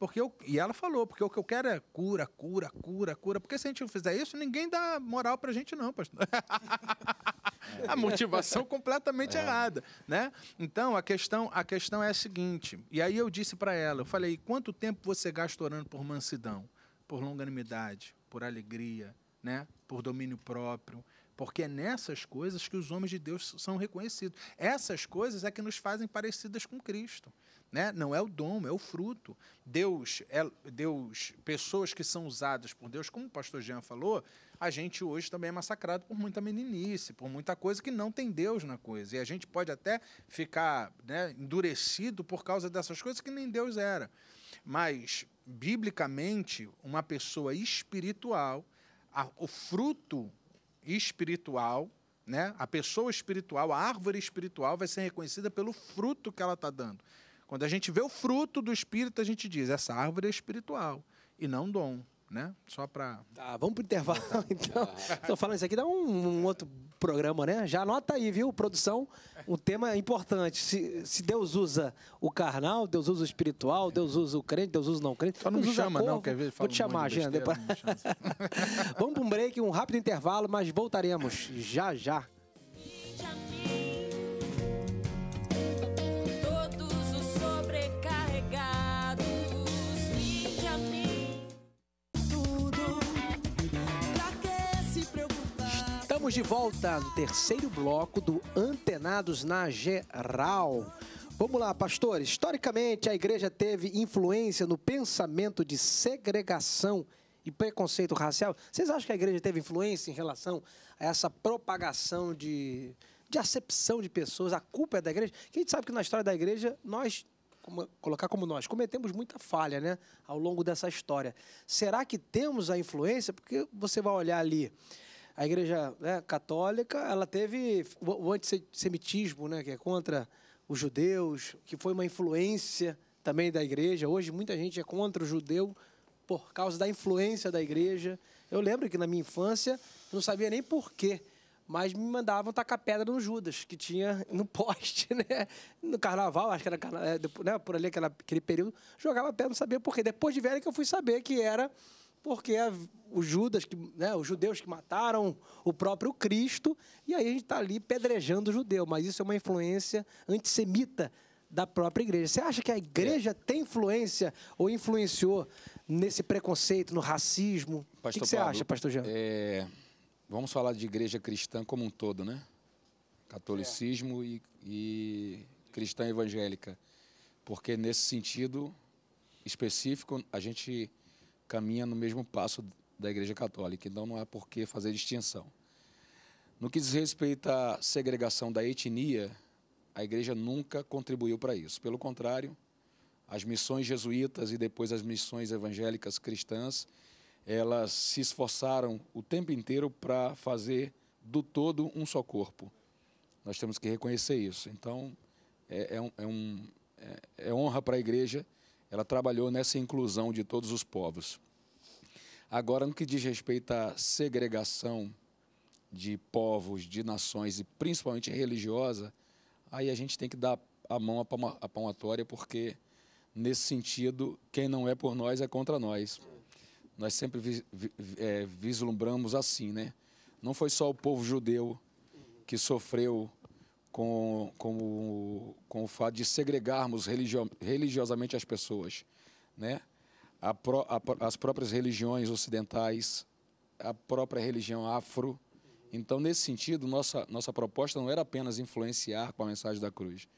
Porque eu, e ela falou, porque o que eu quero é cura, cura, cura, cura. Porque se a gente não fizer isso, ninguém dá moral pra gente, não, pastor. a motivação completamente é. errada, né? Então, a questão, a questão é a seguinte. E aí eu disse para ela, eu falei, quanto tempo você gasta orando por mansidão, por longanimidade, por alegria, né? Por domínio próprio? porque é nessas coisas que os homens de Deus são reconhecidos. Essas coisas é que nos fazem parecidas com Cristo. Né? Não é o dom, é o fruto. Deus, é, Deus, pessoas que são usadas por Deus, como o pastor Jean falou, a gente hoje também é massacrado por muita meninice, por muita coisa que não tem Deus na coisa. E a gente pode até ficar né, endurecido por causa dessas coisas que nem Deus era. Mas, biblicamente, uma pessoa espiritual, a, o fruto espiritual, né? a pessoa espiritual, a árvore espiritual vai ser reconhecida pelo fruto que ela está dando. Quando a gente vê o fruto do espírito, a gente diz: essa árvore é espiritual e não dom né? Só para. Tá, vamos pro intervalo então. Estou falando isso aqui, dá um, um, outro programa, né? Já anota aí, viu? Produção, um tema importante. Se, se Deus usa o carnal, Deus usa o espiritual, Deus usa o crente, Deus usa o não crente. Só não Deus me chama, não, quer ver? Vou te chamar, um Jean. Depois... vamos para um break, um rápido intervalo, mas voltaremos já já. Estamos de volta no terceiro bloco do Antenados na Geral. Vamos lá, pastor. Historicamente, a igreja teve influência no pensamento de segregação e preconceito racial. Vocês acham que a igreja teve influência em relação a essa propagação de, de acepção de pessoas? A culpa é da igreja? Que a gente sabe que na história da igreja, nós como, colocar como nós, cometemos muita falha né, ao longo dessa história. Será que temos a influência? Porque você vai olhar ali a igreja né, católica ela teve o antissemitismo, né, que é contra os judeus, que foi uma influência também da igreja. Hoje muita gente é contra o judeu por causa da influência da igreja. Eu lembro que na minha infância não sabia nem porquê, mas me mandavam tacar pedra no Judas, que tinha no poste, né? No carnaval, acho que era carnaval, é, né? por ali aquela, aquele período, jogava pedra, não sabia porquê. Depois de velho que eu fui saber que era porque a, os Judas, que, né, os judeus que mataram o próprio Cristo, e aí a gente está ali pedrejando o judeu, mas isso é uma influência antissemita da própria igreja. Você acha que a igreja é. tem influência ou influenciou nesse preconceito, no racismo? Pastor o que, você acha, pastor Jean? É, vamos falar de igreja cristã como um todo, né? Catolicismo é. e, e cristã evangélica. Porque nesse sentido específico, a gente caminha no mesmo passo da Igreja Católica, então não há é por que fazer distinção. No que diz respeito à segregação da etnia, a Igreja nunca contribuiu para isso. Pelo contrário, as missões jesuítas e depois as missões evangélicas cristãs, elas se esforçaram o tempo inteiro para fazer do todo um só corpo. Nós temos que reconhecer isso. Então, é, é, um, é, um, é, é honra para a Igreja ela trabalhou nessa inclusão de todos os povos. Agora, no que diz respeito à segregação de povos, de nações e principalmente religiosa, aí a gente tem que dar a mão à palmatória, porque nesse sentido, quem não é por nós é contra nós. Nós sempre vi, vi, é, vislumbramos assim, né? Não foi só o povo judeu que sofreu com, com, com o fato de segregarmos religio, religiosamente as pessoas. Né? A pro, a, as próprias religiões ocidentais, a própria religião afro. Então, nesse sentido, nossa, nossa proposta não era apenas influenciar com a mensagem da cruz.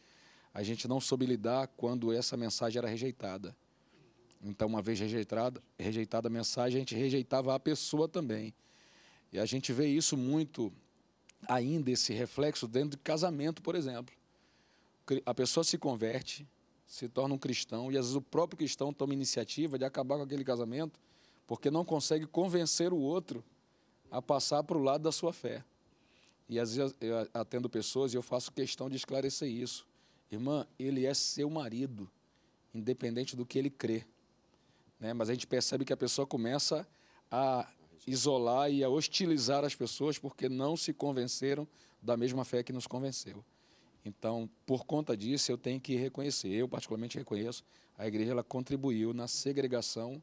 A gente não soube lidar quando essa mensagem era rejeitada. Então, uma vez rejeitada, rejeitada a mensagem, a gente rejeitava a pessoa também. E a gente vê isso muito ainda esse reflexo dentro de casamento, por exemplo. A pessoa se converte, se torna um cristão e às vezes o próprio cristão toma iniciativa de acabar com aquele casamento porque não consegue convencer o outro a passar para o lado da sua fé. E às vezes eu atendo pessoas e eu faço questão de esclarecer isso. Irmã, ele é seu marido, independente do que ele crê. Né? Mas a gente percebe que a pessoa começa a isolar e a hostilizar as pessoas porque não se convenceram da mesma fé que nos convenceu. Então, por conta disso, eu tenho que reconhecer, eu particularmente reconheço, a igreja ela contribuiu na segregação,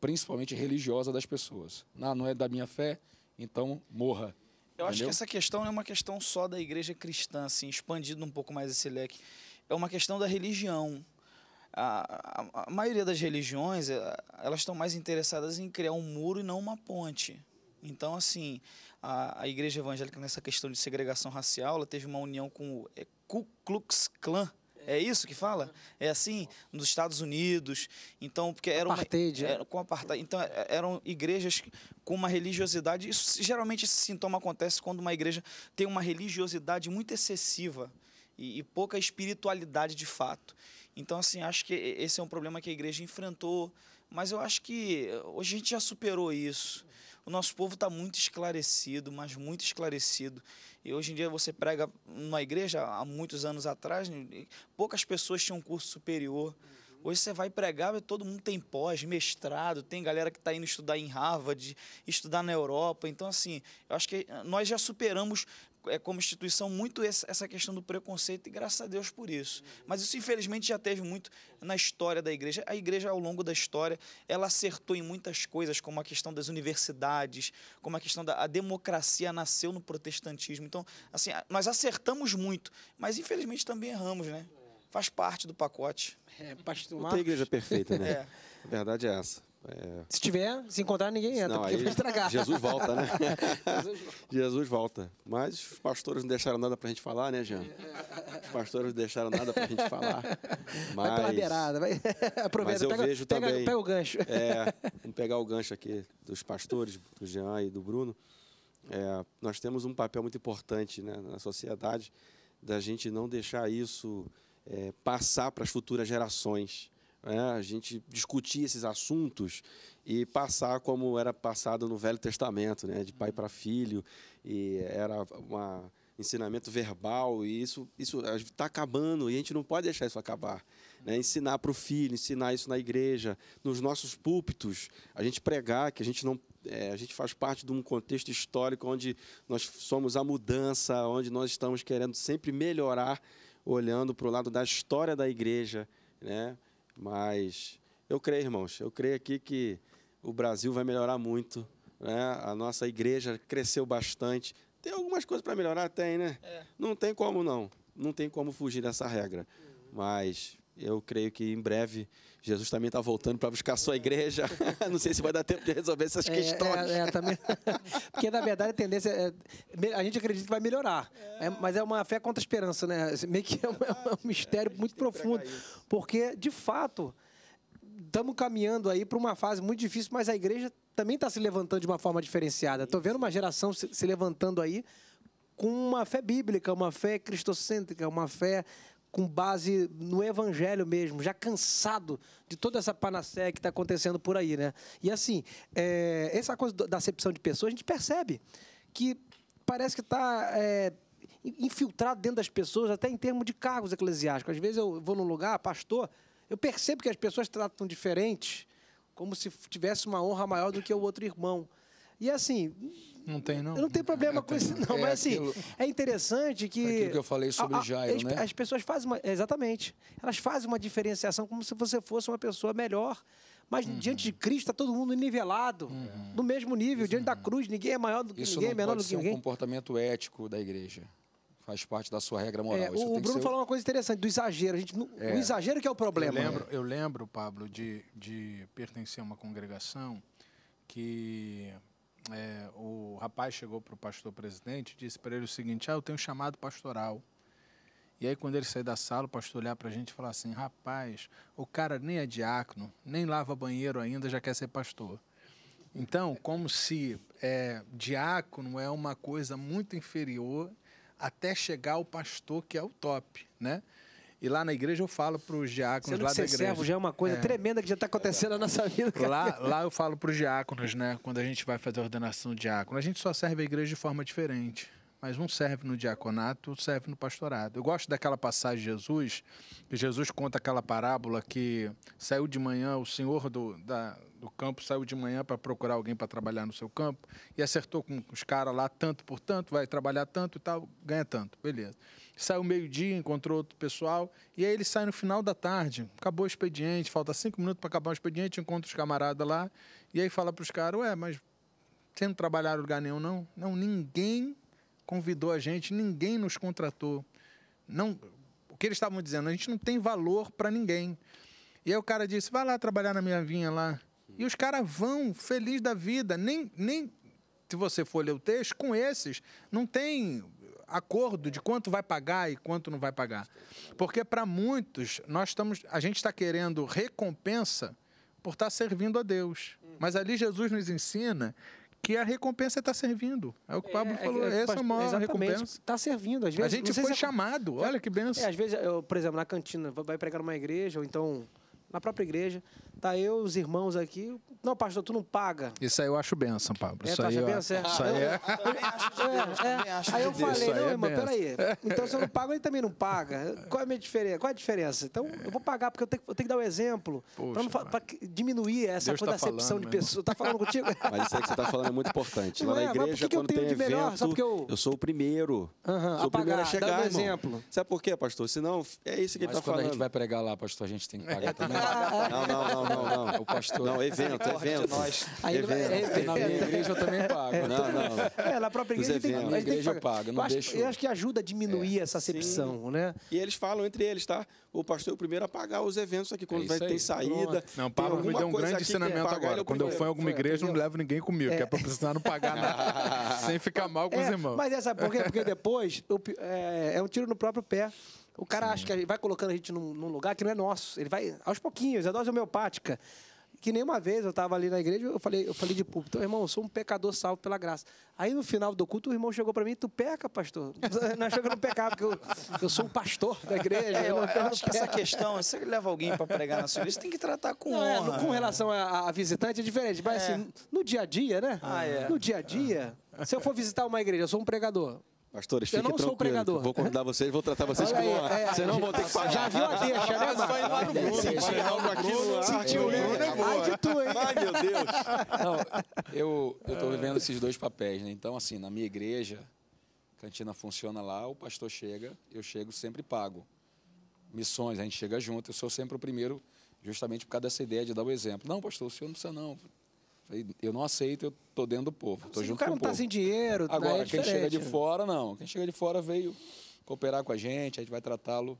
principalmente religiosa, das pessoas. Não, ah, não é da minha fé, então morra. Eu acho Entendeu? que essa questão não é uma questão só da igreja cristã, assim, expandindo um pouco mais esse leque. É uma questão da religião a, a, a maioria das religiões, eh, elas estão mais interessadas em criar um muro e não uma ponte. Então, assim, a, a igreja evangélica nessa questão de segregação racial, ela teve uma união com o é, Ku Klux Klan, é isso que fala? É assim? Nos Estados Unidos. Então, porque era apartheid, uma. É. Era, com apartheid. Então, é, eram igrejas com uma religiosidade. Isso, geralmente esse sintoma acontece quando uma igreja tem uma religiosidade muito excessiva e, e pouca espiritualidade de fato. Então, assim, acho que esse é um problema que a igreja enfrentou, mas eu acho que eh, hoje a gente já superou isso. O nosso povo está muito esclarecido, mas muito esclarecido. E hoje em dia você prega numa igreja, há muitos anos atrás, né, poucas pessoas tinham um curso superior. Hoje você vai pregar, todo mundo tem pós, mestrado, tem galera que está indo estudar em Harvard, estudar na Europa. Então, assim, eu acho que nós já superamos é, como instituição muito essa questão do preconceito e graças a Deus por isso. Mas isso infelizmente já teve muito na história da igreja. A igreja ao longo da história ela acertou em muitas coisas, como a questão das universidades, como a questão da a democracia nasceu no protestantismo. Então assim nós acertamos muito, mas infelizmente também erramos, né? Faz parte do pacote. É, pastor Não tem igreja perfeita, né? É. A verdade é essa. É... Se tiver, se encontrar, ninguém entra, não, porque aí... vai estragar. Jesus volta, né? Jesus volta. Mas os pastores não deixaram nada pra gente falar, né, Jean? Os pastores não deixaram nada pra gente falar. Mas... Vai pela beirada, vai... aproveita, Mas eu pega, vejo pega, também, pega o gancho. É, vamos pegar o gancho aqui dos pastores, do Jean e do Bruno. É, nós temos um papel muito importante né, na sociedade da gente não deixar isso é, passar para as futuras gerações né, a gente discutir esses assuntos e passar como era passado no Velho Testamento, né, de pai uhum. para filho, e era um ensinamento verbal, e isso está acabando, e a gente não pode deixar isso acabar. Né, uhum. ensinar para o filho, ensinar isso na igreja, nos nossos púlpitos, a gente pregar que a gente não é, a gente faz parte de um contexto histórico onde nós somos a mudança, onde nós estamos querendo sempre melhorar, olhando para o lado da história da igreja, né? Mas eu creio, irmãos, eu creio aqui que o Brasil vai melhorar muito. Né? A nossa igreja cresceu bastante. Tem algumas coisas para melhorar? Tem, né? É. Não tem como não. Não tem como fugir dessa regra. Uhum. Mas eu creio que em breve Jesus também está voltando para buscar a sua igreja. Não sei se vai dar tempo de resolver essas é, é questões. É, é, também, porque, na verdade, a tendência. É, a gente acredita que vai melhorar. É, mas é uma fé contra a esperança, né? Meio que é, um, é um mistério muito profundo. Porque, de fato, estamos caminhando aí para uma fase muito difícil, mas a igreja também está se levantando de uma forma diferenciada. Estou vendo uma geração se, se levantando aí com uma fé bíblica, uma fé cristocêntrica, uma fé com base no evangelho mesmo, já cansado de toda essa panaceia que está acontecendo por aí, né? E assim, é, essa coisa da acepção de pessoas, a gente percebe que parece que está é, infiltrado dentro das pessoas, até em termos de cargos eclesiásticos. Às vezes eu vou num lugar, pastor, eu percebo que as pessoas tratam diferente, como se tivesse uma honra maior do que o outro irmão. E assim, não tem, não. Eu não tenho problema é, com isso, não. É mas assim, aquilo, é interessante que. Aquilo que eu falei sobre Jairo, né? As pessoas fazem uma. Exatamente. Elas fazem uma diferenciação como se você fosse uma pessoa melhor. Mas uhum. diante de Cristo está todo mundo nivelado, uhum. no mesmo nível. Isso, diante da cruz, ninguém é maior do que isso ninguém, é menor do que ninguém. Isso é um comportamento ético da igreja faz parte da sua regra moral. É, o Bruno ser... falou uma coisa interessante, do exagero. A gente, é. O exagero que é o problema. Eu né? lembro, eu lembro Pablo, de, de pertencer a uma congregação que é, o rapaz chegou para o pastor presidente e disse para ele o seguinte: Ah, eu tenho um chamado pastoral. E aí, quando ele sair da sala, o pastor olhar para a gente e falar assim: Rapaz, o cara nem é diácono, nem lava banheiro ainda, já quer ser pastor. Então, como se é, diácono é uma coisa muito inferior até chegar ao pastor, que é o top, né? E lá na igreja eu falo para os diáconos lá da igreja. Servo já é uma coisa é. tremenda que já está acontecendo na nossa vida. Lá, lá eu falo para os diáconos, né? Quando a gente vai fazer a ordenação de diácono, a gente só serve a igreja de forma diferente. Mas um serve no diaconato, outro serve no pastorado. Eu gosto daquela passagem de Jesus, que Jesus conta aquela parábola que saiu de manhã, o senhor do, da, do campo saiu de manhã para procurar alguém para trabalhar no seu campo e acertou com os caras lá tanto por tanto, vai trabalhar tanto e tal, ganha tanto. Beleza. Saiu meio-dia, encontrou outro pessoal. E aí ele sai no final da tarde. Acabou o expediente, falta cinco minutos para acabar o expediente, encontra os camaradas lá. E aí fala para os caras: Ué, mas você não trabalharam lugar nenhum, não? Não, ninguém convidou a gente, ninguém nos contratou. Não, o que eles estavam dizendo, a gente não tem valor para ninguém. E aí o cara disse: vai lá trabalhar na minha vinha lá. E os caras vão, feliz da vida. Nem, nem se você for ler o texto, com esses, não tem acordo de quanto vai pagar e quanto não vai pagar. Porque para muitos, nós estamos, a gente está querendo recompensa por estar tá servindo a Deus. Hum. Mas ali Jesus nos ensina que a recompensa está é servindo. É o que o é, Pablo é, falou, é, essa é recompensa. Está servindo, às vezes. A gente foi chamado, olha que benção. É, às vezes, eu, por exemplo, na cantina, vai pregar numa igreja, ou então na própria igreja, Tá eu, os irmãos aqui. Não, pastor, tu não paga. Isso aí eu acho benção, Pablo. É, isso, tá aí eu, benção, é. isso aí é. Eu também é, é. acho aí eu falei, não, é irmã, peraí. Então, se eu não pago, ele também não paga. Qual é a minha diferença? Qual é a diferença? Então, eu vou pagar, porque eu tenho, eu tenho que dar o um exemplo. para diminuir essa Deus coisa tá de né, pessoas. Tá falando contigo? Mas isso aí que você tá falando é muito importante. Lá na igreja, que quando que tem evento, melhor? Só porque eu... eu sou o primeiro. sou o primeiro a chegar, um exemplo. Sabe por quê, pastor? Senão, é isso que ele tá falando. quando a gente vai pregar lá, pastor, a gente tem que pagar também. Não, não, não não, não. O pastor. Não, evento, é evento. Nós. Aí, é evento. É, na minha igreja eu também pago. Não, não. É, na própria igreja tem, na igreja eu pago, não eu deixo. Acho, eu acho que ajuda a diminuir é. essa acepção, Sim. né? E eles falam entre eles, tá? O pastor é o primeiro a pagar os eventos aqui quando é vai ter saída. Não, Pablo me deu um grande é ensinamento agora. Quando eu for em alguma igreja, não levo ninguém comigo, que é para precisar não pagar nada. Sem ficar mal com os irmãos. Mas essa porque depois é um tiro no próprio pé. O cara Sim. acha que vai colocando a gente num, num, lugar que não é nosso. Ele vai aos pouquinhos, é dose homeopática. Que nenhuma vez eu estava ali na igreja, eu falei, eu falei de público, então, irmão, eu sou um pecador salvo pela graça. Aí no final do culto, o irmão chegou para mim, tu peca, pastor. Não achou que eu não pecava, porque eu, eu sou um pastor da igreja. É, eu, eu, acho que essa questão, você leva alguém para pregar na sua igreja, tem que tratar com não, é, honra. É, com né? relação a, visitante é diferente, mas é. assim, no dia a dia, né? Ah, é. no dia a dia, é. se eu for visitar uma igreja, eu sou um pregador. Pastores, eu fiquem tranquilos. Vou convidar vocês, vou tratar vocês como É, vocês não é. vão ter que pagar. Já viu a deixa, né, mano? algo aqui no ar. Sentiu o livro, né? Ai, de tu, hein? Ai, meu Deus. Não, eu, eu vivendo esses dois papéis, né? Então, assim, na minha igreja, cantina funciona lá, o pastor chega, eu chego sempre pago. Missões, a gente chega junto, eu sou sempre o primeiro, justamente por causa dessa ideia de dar o exemplo. Não, pastor, o senhor não precisa não eu não aceito, eu tô dentro do povo. Tô Sim, junto o cara com não o tá povo. tá sem dinheiro. Tá, Agora, é quem chega de fora, não. Quem chega de fora veio cooperar com a gente, a gente vai tratá-lo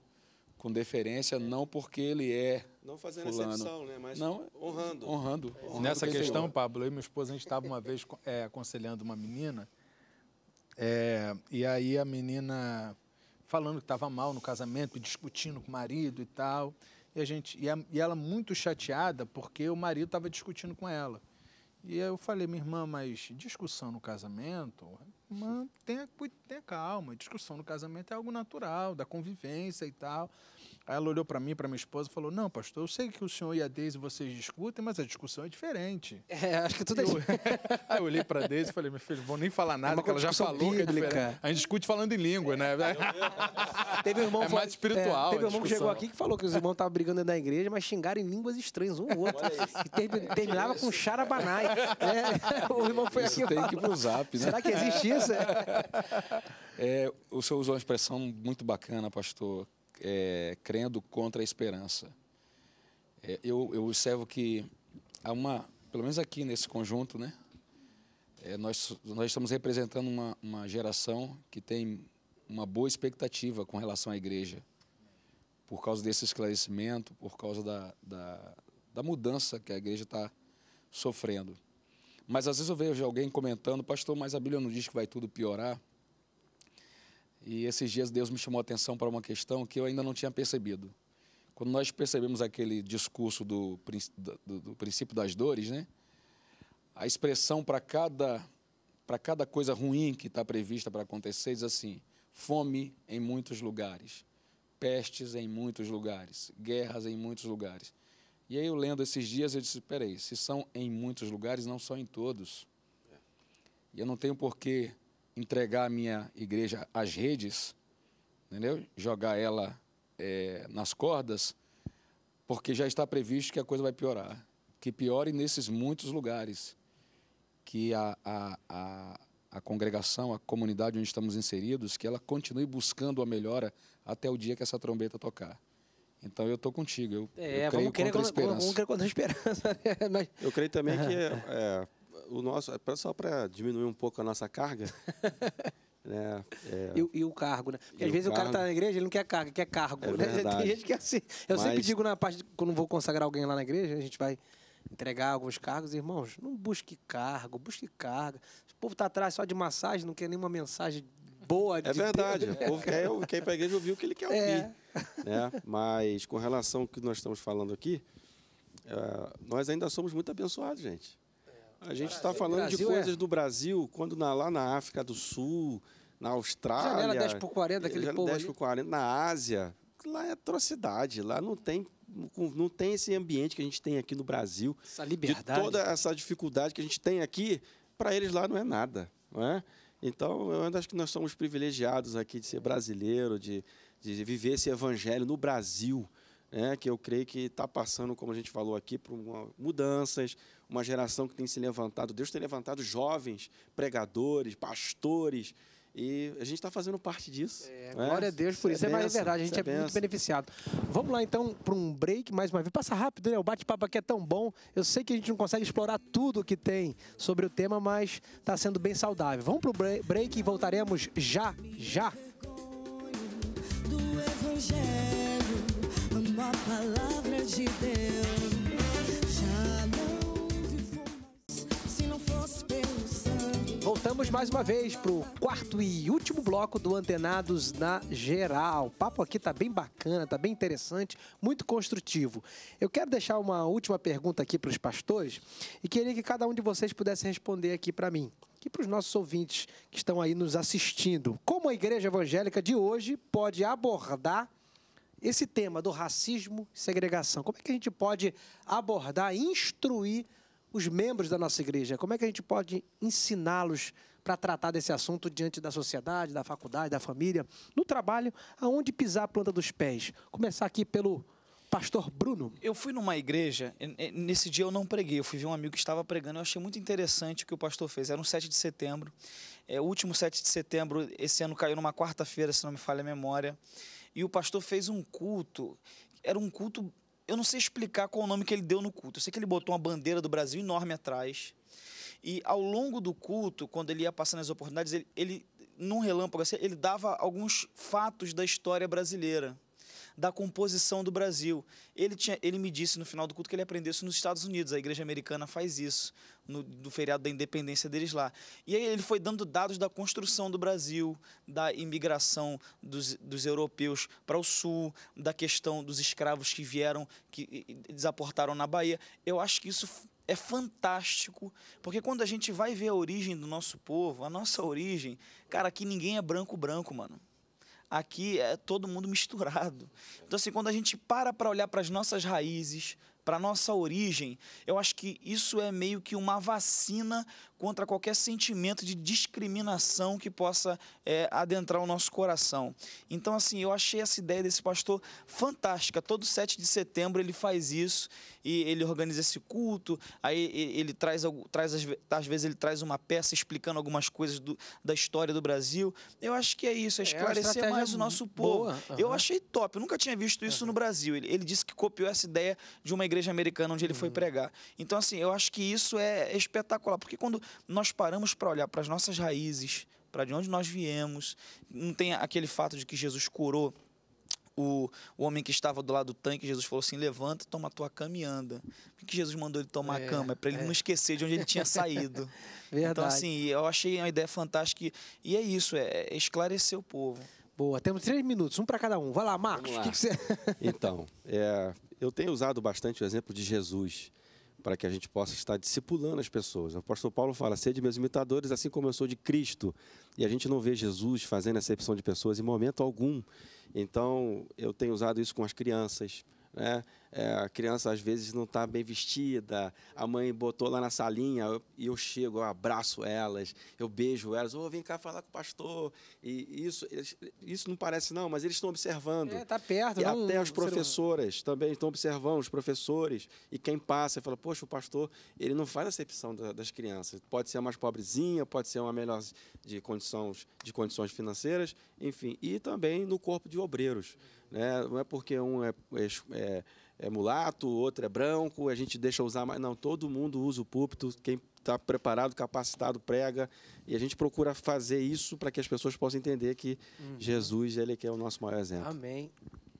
com deferência, é. não porque ele é. Não fazendo fulano. excepção, né? Mas não, honrando. Honrando. honrando Nessa questão, senhor. Pablo, eu e minha esposa, a gente estava uma vez é, aconselhando uma menina, é, e aí a menina falando que estava mal no casamento, discutindo com o marido e tal. E, a gente, e, a, e ela muito chateada porque o marido estava discutindo com ela. E eu falei, minha irmã, mas discussão no casamento, irmã, tenha, tenha calma, discussão no casamento é algo natural, da convivência e tal. Aí ela olhou para mim, para minha esposa, e falou: Não, pastor, eu sei que o senhor e a Deise vocês discutem, mas a discussão é diferente. É, acho que tudo é diferente. Aí eu olhei para a Deise e falei: Meu filho, vou nem falar é nada, é porque ela já falou bíblica. que é A gente discute falando em língua, né? é. né? Teve um irmão é mais espiritual. É, teve um irmão que chegou aqui que falou que os irmãos estavam brigando na igreja, mas xingaram em línguas estranhas um ou outro. E ter, terminava com charabanai. É, o irmão foi isso aqui. Tem que ir pro zap, né? Será que existe isso? É. é, o senhor usou uma expressão muito bacana, pastor é, crendo contra a esperança. É, eu, eu, observo que há uma, pelo menos aqui nesse conjunto, né, é, nós, nós estamos representando uma, uma geração que tem uma boa expectativa com relação à igreja, por causa desse esclarecimento, por causa da, da, da mudança que a igreja está sofrendo. Mas às vezes eu vejo alguém comentando, pastor, mas a Bíblia não diz que vai tudo piorar? E esses dias Deus me chamou a atenção para uma questão que eu ainda não tinha percebido. Quando nós percebemos aquele discurso do, do, do princípio das dores, né? a expressão para cada, para cada coisa ruim que está prevista para acontecer diz assim: fome em muitos lugares, pestes em muitos lugares, guerras em muitos lugares. E aí eu lendo esses dias, eu disse, peraí, se são em muitos lugares, não são em todos. É. E eu não tenho porquê entregar a minha igreja às redes, entendeu? jogar ela é, nas cordas, porque já está previsto que a coisa vai piorar. Que piore nesses muitos lugares que a, a, a, a congregação, a comunidade onde estamos inseridos, que ela continue buscando a melhora até o dia que essa trombeta tocar. Então eu estou contigo. Eu, é, eu creio vamos querer contra, a esperança. Vamos, vamos contra a esperança. Né? Mas... Eu creio também que é, é o nosso, é só para diminuir um pouco a nossa carga. né? É, e, e, o cargo, né? Porque às vezes o, tá cargo, o cara está na igreja, ele não quer carga, quer cargo. É né? Tem gente que é assim. Eu Mas... sempre digo na parte, quando vou consagrar alguém lá na igreja, a gente vai entregar alguns cargos, irmãos, não busque cargo, busque carga. O povo está atrás só de massagem, não quer nenhuma mensagem boa. É verdade, Deus, o povo quer, quer ir para a igreja ouvir o que ele quer é. ouvir. É. Né? Mas com relação ao que nós estamos falando aqui, é, nós ainda somos muito abençoados, gente. A gente está é falando Brasil de é? coisas é... do Brasil, quando na, lá na África do Sul, na Austrália. Janela 10 por 40, aquele janela povo. 10 por 40, na Ásia. Lá é atrocidade, lá não tem, não tem esse ambiente que a gente tem aqui no Brasil. Essa liberdade. De toda essa dificuldade que a gente tem aqui, para eles lá não é nada. Não é? Então, eu acho que nós somos privilegiados aqui de ser brasileiro, de, de viver esse evangelho no Brasil né, que eu creio que está passando, como a gente falou aqui, por uma, mudanças, uma geração que tem se levantado. Deus tem levantado jovens, pregadores, pastores. E a gente está fazendo parte disso. É, né? Glória a Deus por isso. É isso. É, é benção, é verdade, a gente é, é muito beneficiado. Vamos lá então para um break mais uma vez. Passa rápido, né? O bate-papo aqui é tão bom. Eu sei que a gente não consegue explorar tudo que tem sobre o tema, mas está sendo bem saudável. Vamos para o break e voltaremos já, já. Do evangelho palavra de Deus. Já não se não fosse Voltamos mais uma vez para o quarto e último bloco do Antenados na Geral. O papo aqui tá bem bacana, tá bem interessante, muito construtivo. Eu quero deixar uma última pergunta aqui para os pastores e queria que cada um de vocês pudesse responder aqui para mim e para os nossos ouvintes que estão aí nos assistindo. Como a igreja evangélica de hoje pode abordar esse tema do racismo e segregação, como é que a gente pode abordar, instruir os membros da nossa igreja? Como é que a gente pode ensiná-los para tratar desse assunto diante da sociedade, da faculdade, da família, no trabalho, aonde pisar a planta dos pés? Começar aqui pelo pastor Bruno. Eu fui numa igreja, nesse dia eu não preguei, eu fui ver um amigo que estava pregando, eu achei muito interessante o que o pastor fez. Era um 7 de setembro, é, o último 7 de setembro, esse ano caiu numa quarta-feira, se não me falha a memória. E o pastor fez um culto, era um culto, eu não sei explicar qual o nome que ele deu no culto. Eu sei que ele botou uma bandeira do Brasil enorme atrás. E ao longo do culto, quando ele ia passando as oportunidades, ele, ele num relâmpago assim, ele dava alguns fatos da história brasileira da composição do Brasil. Ele, tinha, ele me disse no final do culto que ele aprendeu isso nos Estados Unidos, a igreja americana faz isso, no, no feriado da independência deles lá. E aí ele foi dando dados da construção do Brasil, da imigração dos, dos europeus para o sul, da questão dos escravos que vieram, que desaportaram na Bahia. Eu acho que isso é fantástico, porque quando a gente vai ver a origem do nosso povo, a nossa origem, cara, aqui ninguém é branco branco, mano aqui é todo mundo misturado. Então, assim, quando a gente para para olhar para as nossas raízes, para nossa origem, eu acho que isso é meio que uma vacina contra qualquer sentimento de discriminação que possa é, adentrar o nosso coração. Então, assim, eu achei essa ideia desse pastor fantástica. Todo 7 de setembro ele faz isso e ele organiza esse culto. Aí ele traz, traz às vezes ele traz uma peça explicando algumas coisas do, da história do Brasil. Eu acho que é isso, é, é esclarecer é mais o nosso povo. Uhum. Eu achei top. Eu nunca tinha visto isso uhum. no Brasil. Ele, ele disse que copiou essa ideia de uma igreja igreja americana onde ele uhum. foi pregar. Então, assim, eu acho que isso é espetacular, porque quando nós paramos para olhar para as nossas raízes, para de onde nós viemos, não tem aquele fato de que Jesus curou o, o, homem que estava do lado do tanque, Jesus falou assim: levanta, toma a tua cama e anda. Por que Jesus mandou ele tomar é, a cama? É para ele é. não esquecer de onde ele tinha saído. Então, Verdade. Então, assim, eu achei uma ideia fantástica. E é isso, é, é esclarecer o povo. Boa, temos três minutos, um para cada um. Vai lá, Marcos. Que que você... então, é, eu tenho usado bastante o exemplo de Jesus para que a gente possa estar discipulando as pessoas. O apóstolo Paulo fala: sede meus imitadores, assim como eu sou de Cristo. E a gente não vê Jesus fazendo acepção de pessoas em momento algum. Então, eu tenho usado isso com as crianças né? É, a criança às vezes não está bem vestida, a mãe botou lá na salinha e eu, eu, chego, eu abraço elas, eu beijo elas, oh, vem cá falar com o pastor. E isso, eles, isso não parece não, mas eles estão observando. Está é, tá perto. E não, até as professoras também estão observando, os professores e quem passa fala, poxa, o pastor ele não faz acepção da, das crianças. Pode ser a mais pobrezinha, pode ser uma melhor de condições, de condições financeiras, enfim. E também no corpo de obreiros. Né? Não é porque um é, é, é, é mulato, o outro é branco, a gente deixa usar mais. Não, todo mundo usa o púlpito, quem está preparado, capacitado, prega. E a gente procura fazer isso para que as pessoas possam entender que uhum. Jesus, ele que é o nosso maior exemplo. Amém.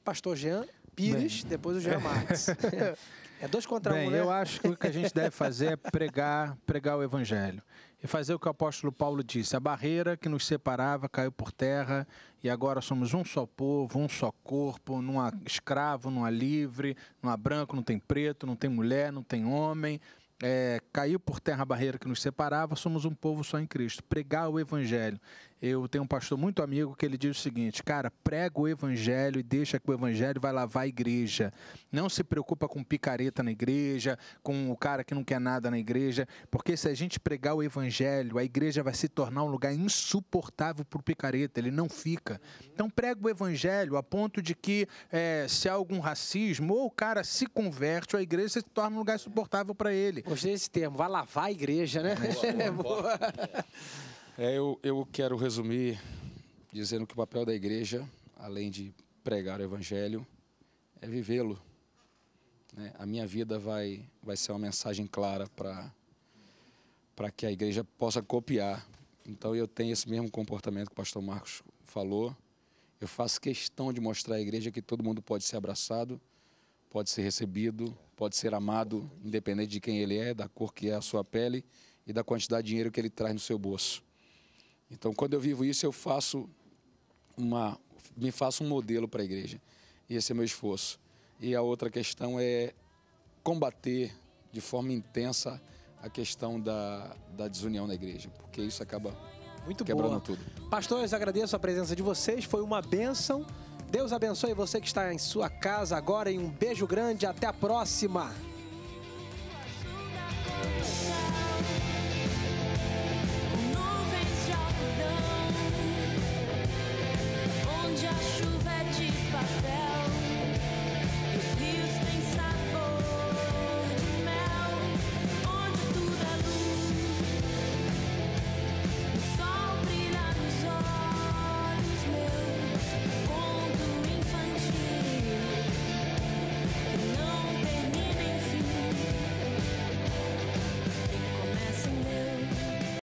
Pastor Jean Pires, Bem. depois o Jean Marques. é dois contra Bem, um, né? Eu acho que o que a gente deve fazer é pregar, pregar o evangelho e fazer o que o apóstolo Paulo disse: a barreira que nos separava caiu por terra e agora somos um só povo, um só corpo. Não há escravo, não há livre, não há branco, não tem preto, não tem mulher, não tem homem. É, caiu por terra a barreira que nos separava, somos um povo só em Cristo. Pregar o Evangelho eu tenho um pastor muito amigo que ele diz o seguinte: cara, prega o evangelho e deixa que o evangelho vai lavar a igreja. Não se preocupa com picareta na igreja, com o cara que não quer nada na igreja, porque se a gente pregar o evangelho, a igreja vai se tornar um lugar insuportável para o picareta, ele não fica. Então prega o evangelho a ponto de que é, se há algum racismo ou o cara se converte, a igreja se torna um lugar insuportável para ele. Gostei desse termo, vai lavar a igreja, né? É, é, boa, boa, boa. É, eu, eu quero resumir dizendo que o papel da igreja, além de pregar o evangelho, é vivê-lo. Né? A minha vida vai, vai ser uma mensagem clara para que a igreja possa copiar. Então eu tenho esse mesmo comportamento que o pastor Marcos falou. Eu faço questão de mostrar à igreja que todo mundo pode ser abraçado, pode ser recebido, pode ser amado, independente de quem ele é, da cor que é a sua pele e da quantidade de dinheiro que ele traz no seu bolso. Então, quando eu vivo isso, eu faço uma, me faço um modelo para a igreja. E esse é meu esforço. E a outra questão é combater de forma intensa a questão da, da desunião na igreja, porque isso acaba Muito quebrando boa. tudo. Pastores, agradeço a presença de vocês, foi uma bênção. Deus abençoe você que está em sua casa agora e um beijo grande, até a próxima!